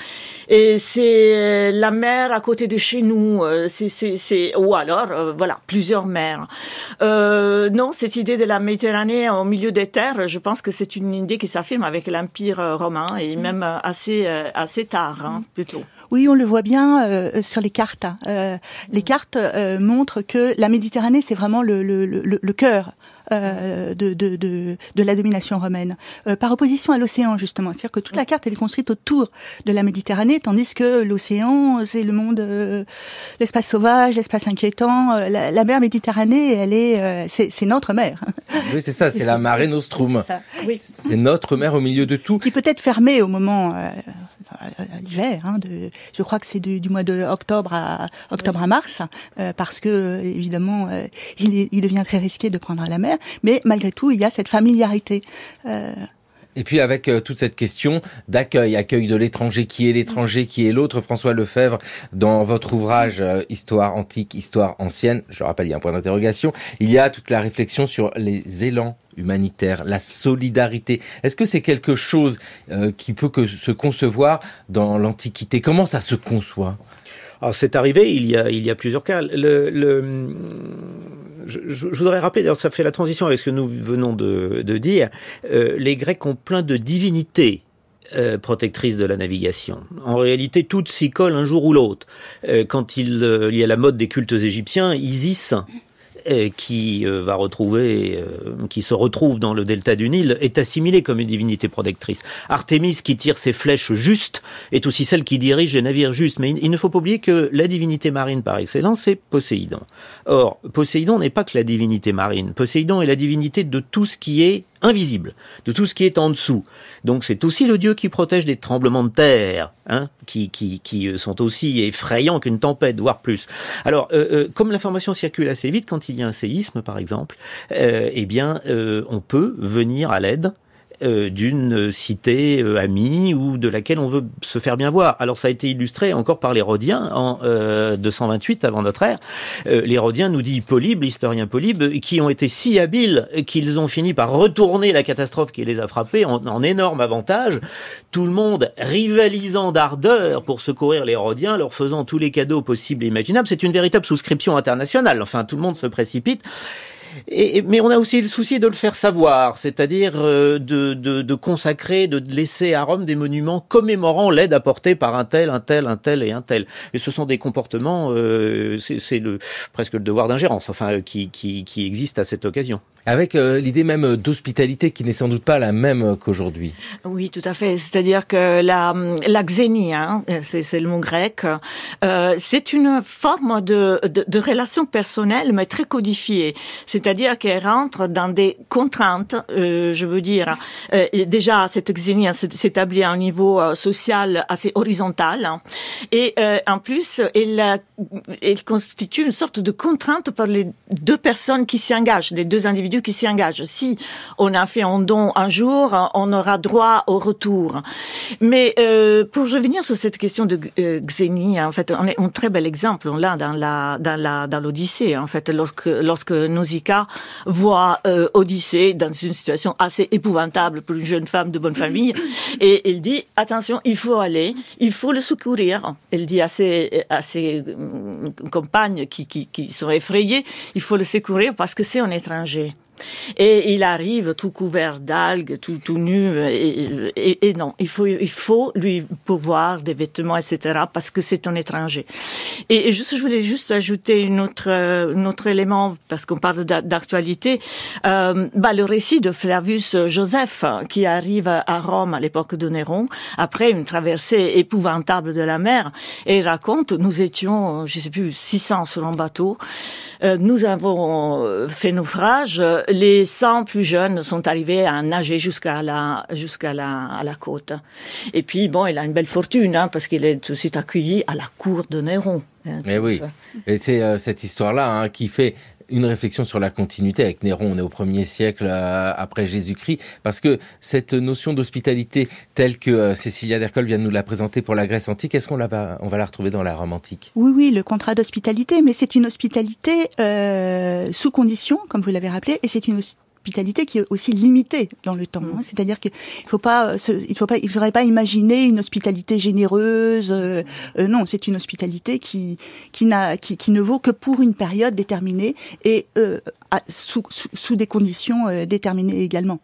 Et c'est euh, la mer à côté de chez nous. C'est, ou alors, voilà, plusieurs mers. non, cette idée de la Méditerranée au milieu des terres, je pense que c'est une idée qui s'affirme avec l'Empire romain et mm. même assez, assez tard, hein, plutôt. Oui, on le voit bien euh, sur les cartes. Hein. Euh, les cartes euh, montrent que la Méditerranée, c'est vraiment le, le, cœur. De, de, la domination romaine, par opposition à l'océan justement, c'est-à-dire que toute la carte elle est construite autour de la Méditerranée, tandis que l'océan c'est le monde, l'espace sauvage, l'espace inquiétant, la, mer Méditerranée elle est, c'est notre mer. Oui c'est ça, c'est la marée Nostrum, c'est notre mer au milieu de tout. Qui peut être fermée au moment l'hiver. Hein, je crois que c'est du, mois de octobre à octobre à mars, euh, parce que évidemment, euh, il, devient très risqué de prendre la mer. Mais malgré tout, il y a cette familiarité. Euh, et puis avec euh, toute cette question d'accueil, accueil de l'étranger, qui est l'étranger, qui est l'autre, François Lefebvre, dans votre ouvrage euh, Histoire antique, Histoire ancienne, je rappelle, il y a un point d'interrogation, il y a toute la réflexion sur les élans humanitaires, la solidarité. Est-ce que c'est quelque chose euh, qui peut que se concevoir dans l'Antiquité Comment ça se conçoit alors c'est arrivé, il y, a, il y a plusieurs cas. je, voudrais rappeler, d'ailleurs ça fait la transition avec ce que nous venons de, dire, euh, les Grecs ont plein de divinités euh, protectrices de la navigation. En réalité, toutes s'y collent un jour ou l'autre. Euh, quand il, y a la mode des cultes égyptiens, Isis, qui euh, va retrouver, euh, qui se retrouve dans le delta du Nil, est assimilée comme une divinité protectrice. Artemis, qui tire ses flèches justes, est aussi celle qui dirige les navires justes. Mais il ne faut pas oublier que la divinité marine par excellence, c'est Poséidon. Or, Poséidon n'est pas que la divinité marine. Poséidon est la divinité de tout ce qui est invisible, de tout ce qui est en dessous. Donc c'est aussi le Dieu qui protège des tremblements de terre, hein, qui, qui, qui euh, sont aussi effrayants qu'une tempête, voire plus. Alors, euh, euh, comme l'information circule assez vite, quand il y a un séisme, par exemple, eh bien, on peut venir à l'aide euh, d'une euh, cité euh, amie ou de laquelle on veut se faire bien voir. Alors ça a été illustré encore par les Rhodiens en 228 avant notre ère. les Rhodiens nous dit Polybe, l'historien Polybe, qui ont été si habiles qu'ils ont fini par retourner la catastrophe qui les a frappés en, en énorme avantage. Tout le monde rivalisant d'ardeur pour secourir les Rhodiens, leur faisant tous les cadeaux possibles et imaginables. C'est une véritable souscription internationale. Enfin, tout le monde se précipite mais on a aussi le souci de le faire savoir, c'est-à-dire euh, de, consacrer, de laisser à Rome des monuments commémorant l'aide apportée par un tel, un tel, un tel et un tel. Et ce sont des comportements, euh, c'est le, presque le devoir d'ingérence, enfin, euh, qui, existe à cette occasion. Avec l'idée même d'hospitalité qui n'est sans doute pas la même qu'aujourd'hui. Oui, tout à fait. C'est-à-dire que la, la xénie, hein, c'est le mot grec, c'est une forme de, de relation personnelle, mais très codifiée. C'est c'est-à-dire qu'elle rentre dans des contraintes, euh, je veux dire. Euh, déjà, cette xénie s'établit à un niveau euh, social assez horizontal, hein. et en plus, elle, constitue une sorte de contrainte par les deux personnes qui s'y engagent, les deux individus qui s'y engagent. Si on a fait un don un jour, on aura droit au retour. Mais pour revenir sur cette question de xénie, en fait, on est un très bel exemple, on l'a dans la dans l'Odyssée, en fait, lorsque lorsque Nausicaa voit euh, Odyssée dans une situation assez épouvantable pour une jeune femme de bonne famille. Et elle dit, attention, il faut aller, il faut le secourir. Elle dit à ses, à ses euh, compagnes qui, qui, qui sont effrayées, il faut le secourir parce que c'est un étranger. Et il arrive tout couvert d'algues, tout, tout nu. Et, non, il faut, il faut lui pouvoir des vêtements, etc. Parce que c'est un étranger. Et, je voulais juste ajouter une autre, un autre élément parce qu'on parle d'actualité. Euh, bah, le récit de Flavius Joseph qui arrive à Rome à l'époque de Néron après une traversée épouvantable de la mer et il raconte nous étions, je sais plus, 600 sur un bateau. Euh, nous avons fait naufrage les 100 plus jeunes sont arrivés à nager jusqu'à la, côte. Et puis, bon, il a une belle fortune, hein, parce qu'il est tout de suite accueilli à la cour de Néron. Et hein. eh oui, et c'est euh, cette histoire-là hein, qui fait une réflexion sur la continuité avec Néron. On est au premier siècle euh, après Jésus-Christ, parce que cette notion d'hospitalité telle que euh, Cécilia d'Ercole vient de nous la présenter pour la Grèce antique, est-ce qu'on la va, on va la retrouver dans la Rome antique Oui, oui, le contrat d'hospitalité, mais c'est une hospitalité euh, sous condition, comme vous l'avez rappelé, et c'est une hospitalité qui est aussi limitée dans le temps. Hein. Mm. C'est-à-dire qu'il faut pas, euh, il faut pas, il faudrait pas imaginer une hospitalité généreuse. Euh, mm. euh, non, c'est une hospitalité qui qui n'a qui, ne vaut que pour une période déterminée et sous, des conditions déterminées également.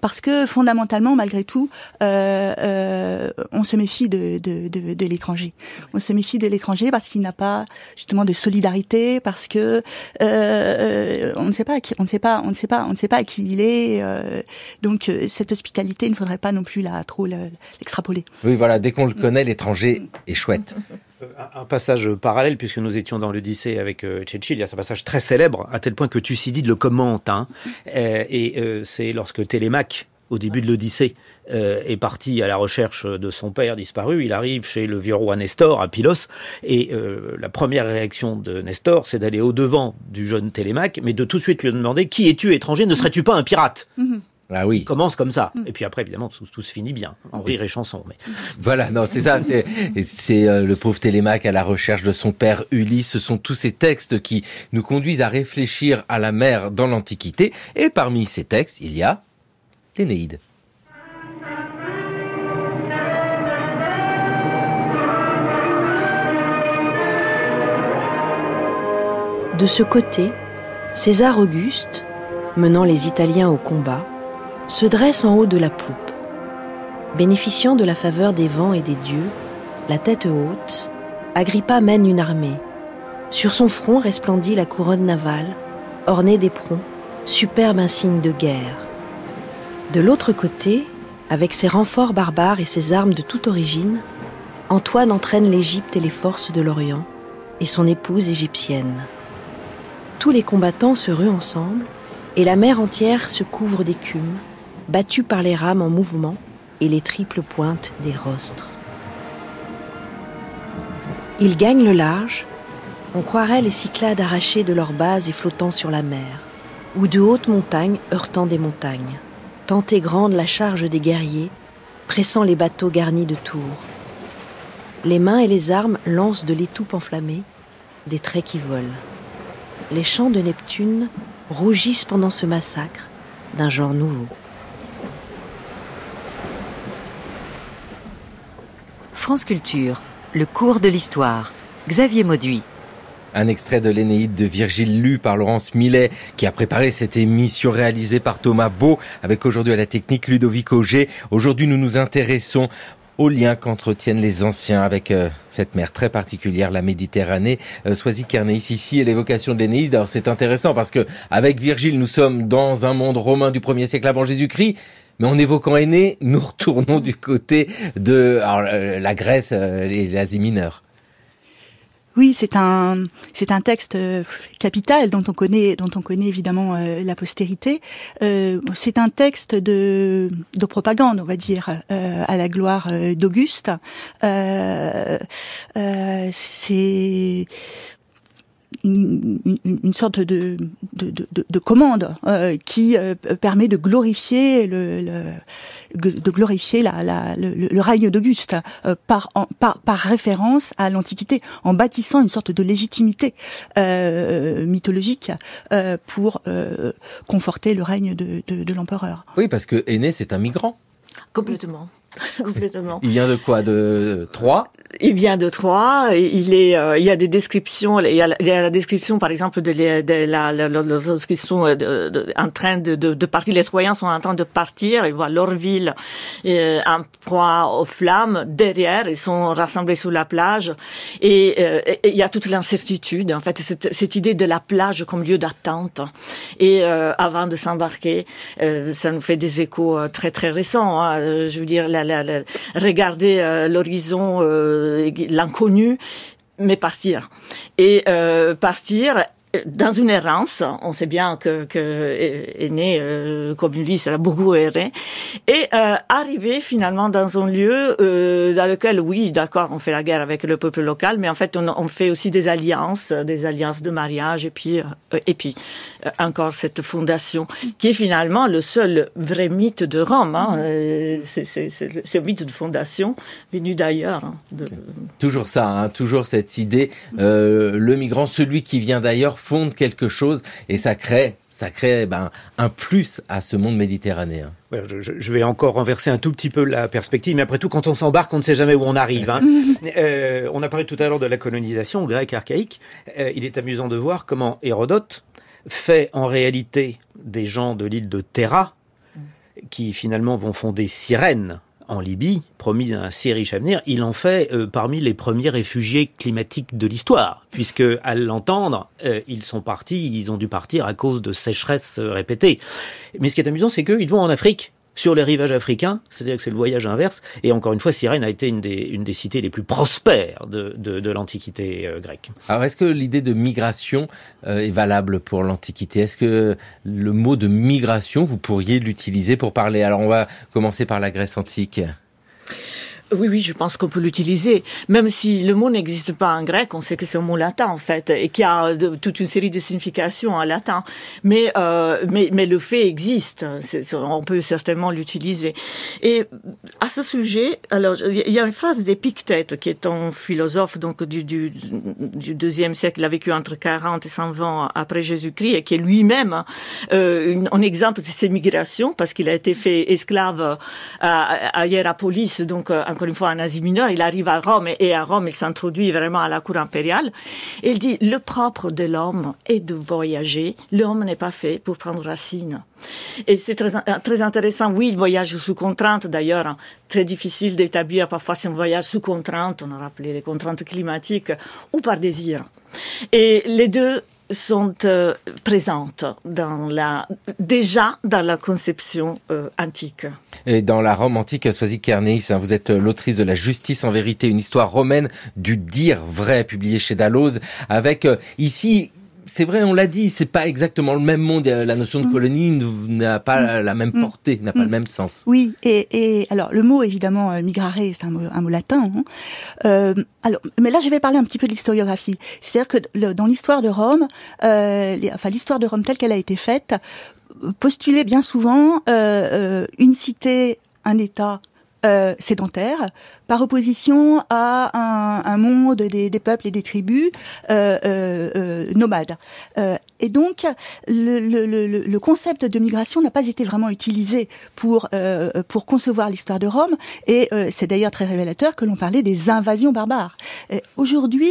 parce que fondamentalement, malgré tout, on se méfie de l'étranger. On se méfie de l'étranger parce qu'il n'a pas justement de solidarité, parce que on ne sait pas, on ne sait pas, on ne sait on ne sait pas qui il est. Euh, donc euh, cette hospitalité, il ne faudrait pas non plus la trop l'extrapoler. Oui, voilà, dès qu'on le connaît, l'étranger est chouette. Euh, un passage parallèle, puisque nous étions dans l'Odyssée avec euh, il y a ce passage très célèbre, à tel point que Thucydide le commente. Hein. et, c'est lorsque Télémaque au début de l'Odyssée, euh, est parti à la recherche de son père disparu. Il arrive chez le vieux roi Nestor à Pylos, et euh, la première réaction de Nestor, c'est d'aller au devant du jeune Télémaque, mais de tout de suite lui demander qui es-tu étranger Ne serais-tu pas un pirate mm-hmm. Mm-hmm. Ah oui. Il commence comme ça. Mm-hmm. Et puis après, évidemment, tout, se finit bien, en rire et chanson. Mais... Voilà, non, c'est ça. C'est euh, le pauvre Télémaque à la recherche de son père Ulysse. Ce sont tous ces textes qui nous conduisent à réfléchir à la mer dans l'Antiquité. Et parmi ces textes, il y a de ce côté, César Auguste, menant les Italiens au combat, se dresse en haut de la poupe. Bénéficiant de la faveur des vents et des dieux, la tête haute, Agrippa mène une armée. Sur son front resplendit la couronne navale, ornée d'éperons, superbe insigne de guerre. De l'autre côté, avec ses renforts barbares et ses armes de toute origine, Antoine entraîne l'Égypte et les forces de l'Orient, et son épouse égyptienne. Tous les combattants se ruent ensemble, et la mer entière se couvre d'écume, battue par les rames en mouvement et les triples pointes des rostres. Ils gagnent le large, on croirait les Cyclades arrachées de leur base et flottant sur la mer, ou de hautes montagnes heurtant des montagnes tant grande la charge des guerriers, pressant les bateaux garnis de tours. Les mains et les armes lancent de l'étoupe enflammée, des traits qui volent. Les champs de Neptune rougissent pendant ce massacre d'un genre nouveau. France Culture, le cours de l'histoire. Xavier Mauduit. Un extrait de l'Énéide de Virgile lu par Laurence Millet, qui a préparé cette émission réalisée par Thomas Beau, avec aujourd'hui à la technique Ludovic Auger. Aujourd'hui, nous nous intéressons aux liens qu'entretiennent les anciens avec euh, cette mer très particulière, la Méditerranée. Euh, y ici et l'évocation de l'Énéide. Alors c'est intéressant parce que avec Virgile, nous sommes dans un monde romain du 1er siècle avant Jésus-Christ. Mais en évoquant Aîné, nous retournons du côté de euh, la Grèce euh, et l'Asie mineure. Oui, c'est un, c'est un texte euh, capital dont on connaît, dont on connaît évidemment euh, la postérité. Euh, c'est un texte de, de propagande, on va dire, à la gloire d'Auguste. c'est une, sorte de, commande euh, qui euh, permet de glorifier le, de glorifier le, règne d'Auguste euh, par, par, référence à l'Antiquité, en bâtissant une sorte de légitimité mythologique pour conforter le règne de, l'empereur. Oui, parce que Aîné, c'est un migrant. Complètement. complètement. Il vient de quoi De Troyes il vient de Troyes. Euh, il y a des descriptions. Il y a, la description, par exemple, de, les, de la, sont euh, en train de, partir. Les Troyens sont en train de partir. Ils voient leur ville euh, en proie aux flammes. Derrière, ils sont rassemblés sous la plage. Et, il y a toute l'incertitude. En fait, cette, idée de la plage comme lieu d'attente. Et avant de s'embarquer, ça nous fait des échos très très récents. Hein. Je veux dire, la, regarder euh, l'horizon, euh, l'inconnu, mais partir. Et euh, partir dans une errance, on sait bien que, que euh, est né euh, comme lui a beaucoup erré, et euh, arrivé finalement dans un lieu euh, dans lequel, oui, d'accord, on fait la guerre avec le peuple local, mais en fait, on, on fait aussi des alliances, des alliances de mariage, et puis, euh, et puis euh, encore cette fondation, qui est finalement le seul vrai mythe de Rome. Hein, C'est le mythe de fondation venu d'ailleurs. Hein, toujours ça, hein, toujours cette idée, le migrant, celui qui vient d'ailleurs, quelque chose et ça crée ça crée ben, un plus à ce monde méditerranéen. je, vais encore renverser un tout petit peu la perspective, mais après tout, quand on s'embarque, on ne sait jamais où on arrive. Hein. Euh, on a parlé tout à l'heure de la colonisation grecque archaïque. Euh, il est amusant de voir comment Hérodote fait en réalité des gens de l'île de Terra, qui finalement vont fonder sirène en Libye, promis à un si riche avenir, il en fait euh, parmi les premiers réfugiés climatiques de l'histoire, puisque à l'entendre, euh, ils sont partis, ils ont dû partir à cause de sécheresses euh, répétées. Mais ce qui est amusant, c'est qu'ils vont en Afrique sur les rivages africains, c'est-à-dire que c'est le voyage inverse. Et encore une fois, Cyrène a été une des, une des cités les plus prospères de, de, de l'Antiquité euh, grecque. Alors, est-ce que l'idée de migration euh, est valable pour l'Antiquité Est-ce que le mot de migration, vous pourriez l'utiliser pour parler Alors, on va commencer par la Grèce antique. Oui, oui, je pense qu'on peut l'utiliser. Même si le mot n'existe pas en grec, on sait que c'est un mot latin, en fait, et qui a euh, toute une série de significations en latin. Mais, euh, mais, mais le fait existe. On peut certainement l'utiliser. Et à ce sujet, alors, il y a une phrase d'Épictète, qui est un philosophe, donc, du, du, deuxième siècle, il a vécu entre 40 et 120 après Jésus-Christ, et qui est lui-même euh, un exemple de ses migrations, parce qu'il a été fait esclave euh, à, à Hierapolis, donc, encore une fois en Asie mineure, il arrive à Rome et à Rome il s'introduit vraiment à la cour impériale. Il dit le propre de l'homme est de voyager. L'homme n'est pas fait pour prendre racine. Et c'est très, très intéressant. Oui, il voyage sous contrainte d'ailleurs. Hein. Très difficile d'établir parfois si un voyage sous contrainte, on a rappelé les contraintes climatiques, ou par désir. Et les deux sont euh, présentes déjà dans la conception euh, antique. Et dans la Rome antique, Soisy Kernis, hein, vous êtes l'autrice de La justice en vérité, une histoire romaine du dire vrai, publiée chez Dalloz, avec euh, ici c'est vrai, on l'a dit, c'est pas exactement le même monde. La notion de mm. colonie n'a pas mm. la même portée, n'a pas mm. le même sens. Oui, et, alors le mot évidemment euh, migrare, c'est un mot, latin. Hein. Euh, alors, mais là, je vais parler un petit peu de l'historiographie. C'est-à-dire que dans l'histoire de Rome, euh, enfin l'histoire de Rome telle qu'elle a été faite, postulait bien souvent euh, une cité, un État sédentaire par opposition à un, un monde des, des, peuples et des tribus euh, euh, euh, nomades. et donc, le, le, le, le, concept de migration n'a pas été vraiment utilisé pour, pour concevoir l'histoire de Rome, et c'est d'ailleurs très révélateur que l'on parlait des invasions barbares. Aujourd'hui,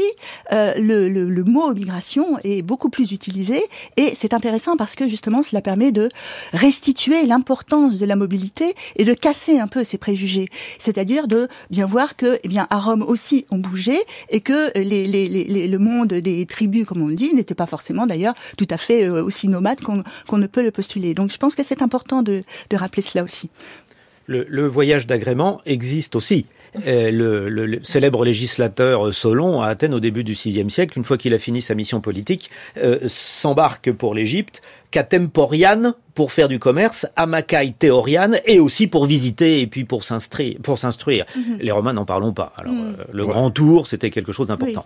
le, le, le mot migration est beaucoup plus utilisé, et c'est intéressant parce que justement, cela permet de restituer l'importance de la mobilité et de casser un peu ces préjugés, c'est-à-dire de bien voir que, eh bien, à Rome aussi, on bougeait et que le monde des tribus, comme on le dit, n'était pas forcément d'ailleurs tout à fait euh, aussi nomade qu'on ne peut le postuler. Donc, je pense que c'est important de, de rappeler cela aussi. Le, le, voyage d'agrément existe aussi. Euh, le, célèbre législateur euh, Solon à Athènes au début du VIe siècle, une fois qu'il a fini sa mission politique, euh, s'embarque pour l'Égypte, catemporiane, pour faire du commerce, Amakai théoriane, et aussi pour visiter et puis pour s'instruire. Mhm. Les Romains n'en parlons pas. Alors mhm. le grand tour, c'était quelque chose d'important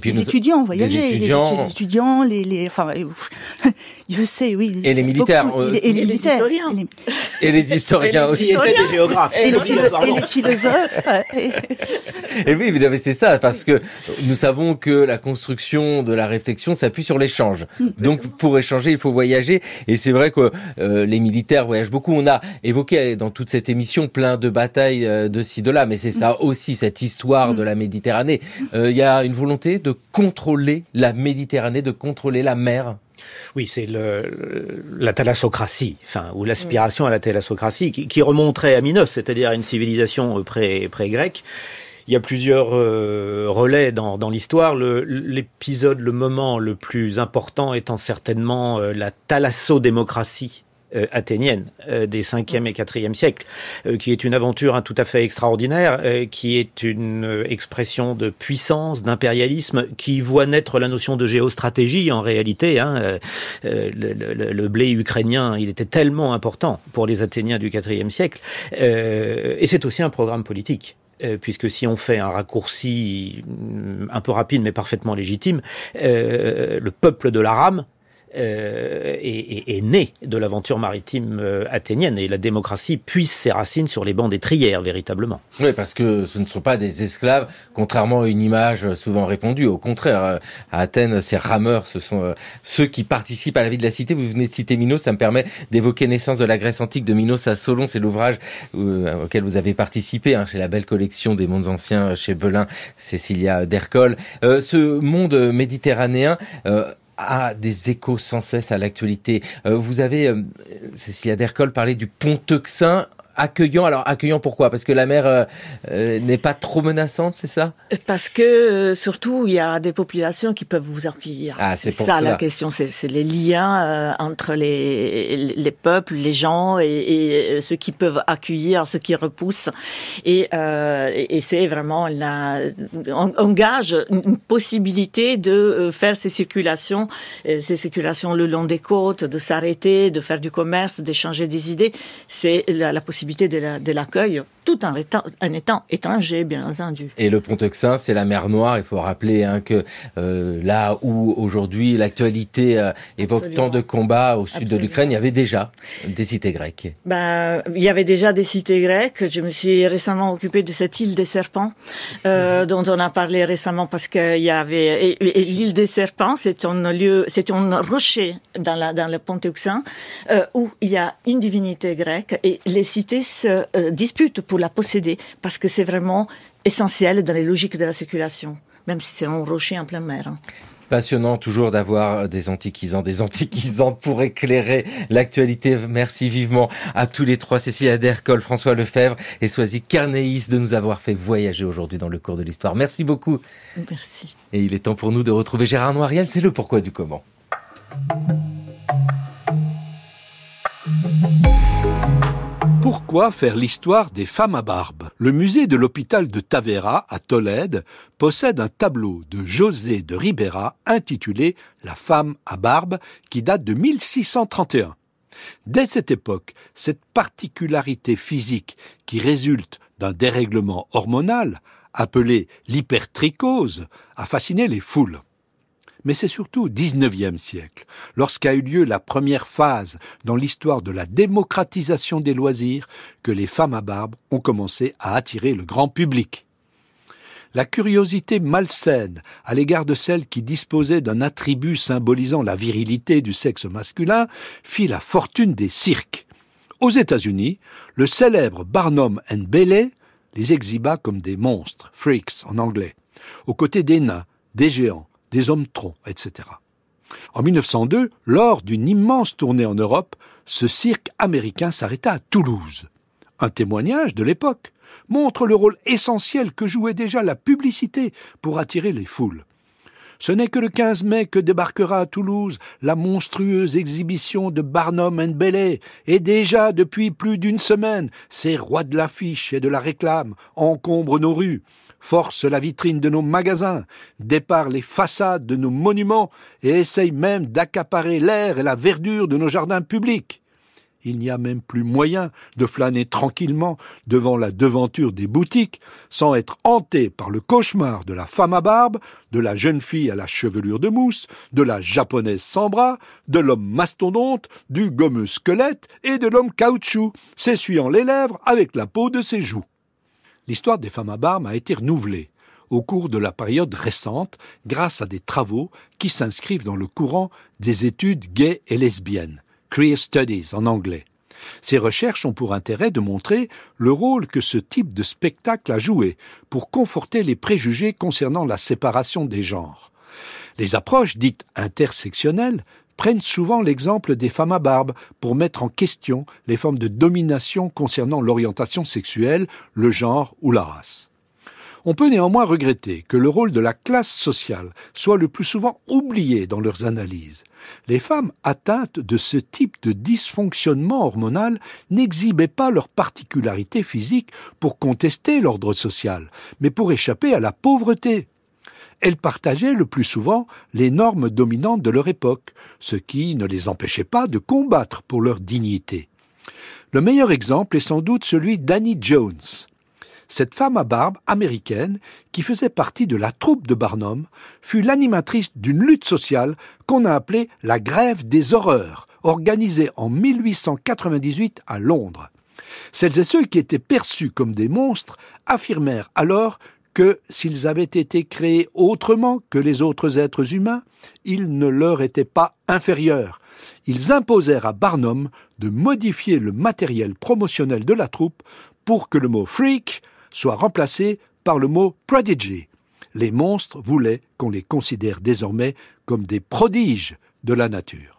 puis les étudiants voyager, les étudiants, les, enfin, je sais, oui. Et les militaires, et, les, historiens et les historiens aussi, et les géographes, et, les, philosophes. et... oui, évidemment c'est ça, parce que nous savons que la construction de la réflexion s'appuie sur l'échange. Mm. Donc, pour échanger, il faut voyager, et c'est vrai que euh, les militaires voyagent beaucoup. On a évoqué dans toute cette émission plein de batailles euh, de ci de là, mais c'est ça mm. aussi cette histoire mm. de la Méditerranée. Euh, il y a une volonté de contrôler la Méditerranée, de contrôler la mer oui, c'est le, la thalassocratie, enfin, ou l'aspiration mm. à la thalassocratie, qui, remonterait à Minos, c'est-à-dire à une civilisation euh, pré, pré-grecque. Il y a plusieurs euh, relais dans, l'histoire. l'épisode, le, moment le plus important étant certainement euh, la thalassodémocratie euh, athénienne euh, des 5e et 4e siècles, euh, qui est une aventure hein, tout à fait extraordinaire, qui est une expression de puissance, d'impérialisme, qui voit naître la notion de géostratégie en réalité. Hein, le, blé ukrainien, il était tellement important pour les Athéniens du 4e siècle, et c'est aussi un programme politique puisque si on fait un raccourci mm, un peu rapide mais parfaitement légitime, le peuple de l'Aram euh, est, est, né de l'aventure maritime euh, athénienne et la démocratie puise ses racines sur les bancs des trières, véritablement. Oui, parce que ce ne sont pas des esclaves, contrairement à une image souvent répandue. Au contraire, euh, à Athènes, ces rameurs, ce sont ceux qui participent à la vie de la cité. Vous venez de citer Minos, ça me permet d'évoquer Naissance de la Grèce antique de Minos à Solon. C'est l'ouvrage auquel vous avez participé hein, chez la belle collection des mondes anciens chez Belin, Cécilia Dercole. ce monde méditerranéen, à des échos sans cesse à l'actualité. Euh, vous avez, euh, Cécilia Dercole, parlé du pont Texin accueillant. Alors accueillant pourquoi Parce que la mer euh, euh, n'est pas trop menaçante, c'est ça Parce que euh, surtout il y a des populations qui peuvent vous accueillir. Ah, c'est ça la question, c'est les liens entre les, les, peuples, les gens et, ceux qui peuvent accueillir, ceux qui repoussent. Et, et c'est vraiment la on gage une possibilité de faire ces circulations, ces circulations le long des côtes, de s'arrêter, de faire du commerce, d'échanger des idées. C'est la possibilité de l'accueil, tout en étant, en étant étranger, bien entendu. Et le Pont-Euxin, c'est la mer Noire. Il faut rappeler hein, que euh, là où aujourd'hui l'actualité euh, évoque tant de combats au sud de l'Ukraine, il y avait déjà des cités grecques. Ben, il y avait déjà des cités grecques. Je me suis récemment occupée de cette île des serpents, euh, mhm. dont on a parlé récemment parce qu'il y avait et, l'île des serpents, c'est un lieu, c'est un rocher dans, la, dans le Pont-Euxin où il y a une divinité grecque et les cités euh, dispute pour la posséder, parce que c'est vraiment essentiel dans les logiques de la circulation, même si c'est un rocher en plein mer. Hein. Passionnant toujours d'avoir des antiquisants, des antiquisants pour éclairer l'actualité. Merci vivement à tous les trois, Cécile Cole, François Lefebvre et Soisy Carnéis de nous avoir fait voyager aujourd'hui dans le cours de l'histoire. Merci beaucoup. Merci. Et il est temps pour nous de retrouver Gérard Noiriel. C'est le pourquoi du comment. Pourquoi faire l'histoire des femmes à barbe Le musée de l'hôpital de Tavera à Tolède possède un tableau de José de Ribera intitulé La femme à barbe qui date de 1631. Dès cette époque, cette particularité physique qui résulte d'un dérèglement hormonal, appelé l'hypertrichose, a fasciné les foules mais c'est surtout au XIXe siècle, lorsqu'a eu lieu la première phase dans l'histoire de la démocratisation des loisirs, que les femmes à barbe ont commencé à attirer le grand public. La curiosité malsaine à l'égard de celles qui disposaient d'un attribut symbolisant la virilité du sexe masculin fit la fortune des cirques. Aux États-Unis, le célèbre Barnum and Bailey les exhiba comme des monstres, freaks en anglais, aux côtés des nains, des géants, des hommes troncs, etc. En 1902, lors d'une immense tournée en Europe, ce cirque américain s'arrêta à Toulouse. Un témoignage de l'époque montre le rôle essentiel que jouait déjà la publicité pour attirer les foules. Ce n'est que le 15 mai que débarquera à Toulouse la monstrueuse exhibition de Barnum and Bailey, et déjà depuis plus d'une semaine, ces rois de l'affiche et de la réclame encombrent nos rues. Force la vitrine de nos magasins, dépare les façades de nos monuments et essaye même d'accaparer l'air et la verdure de nos jardins publics. Il n'y a même plus moyen de flâner tranquillement devant la devanture des boutiques sans être hanté par le cauchemar de la femme à barbe, de la jeune fille à la chevelure de mousse, de la japonaise sans bras, de l'homme mastodonte, du gommeux squelette et de l'homme caoutchouc, s'essuyant les lèvres avec la peau de ses joues l'histoire des femmes à barbe a été renouvelée au cours de la période récente grâce à des travaux qui s'inscrivent dans le courant des études gays et lesbiennes, queer studies en anglais. Ces recherches ont pour intérêt de montrer le rôle que ce type de spectacle a joué pour conforter les préjugés concernant la séparation des genres. Les approches dites intersectionnelles prennent souvent l'exemple des femmes à barbe pour mettre en question les formes de domination concernant l'orientation sexuelle, le genre ou la race. On peut néanmoins regretter que le rôle de la classe sociale soit le plus souvent oublié dans leurs analyses. Les femmes atteintes de ce type de dysfonctionnement hormonal n'exhibaient pas leurs particularités physiques pour contester l'ordre social, mais pour échapper à la pauvreté elles partageaient le plus souvent les normes dominantes de leur époque, ce qui ne les empêchait pas de combattre pour leur dignité. Le meilleur exemple est sans doute celui d'Annie Jones, cette femme à barbe américaine qui faisait partie de la troupe de Barnum fut l'animatrice d'une lutte sociale qu'on a appelée la grève des horreurs, organisée en 1898 à Londres. Celles et ceux qui étaient perçus comme des monstres affirmèrent alors que s'ils avaient été créés autrement que les autres êtres humains, ils ne leur étaient pas inférieurs. Ils imposèrent à Barnum de modifier le matériel promotionnel de la troupe pour que le mot freak soit remplacé par le mot prodigy. Les monstres voulaient qu'on les considère désormais comme des prodiges de la nature.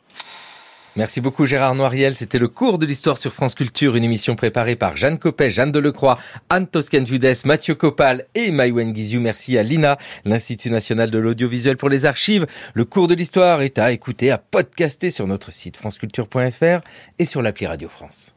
Merci beaucoup Gérard Noiriel, c'était le cours de l'histoire sur France Culture, une émission préparée par Jeanne Copet, Jeanne Delecroix, Anne Toscan-Judès, Mathieu Copal et Maïwen Guizou. Merci à l'INA, l'Institut National de l'Audiovisuel pour les Archives. Le cours de l'histoire est à écouter, à podcaster sur notre site franceculture.fr et sur l'appli Radio France.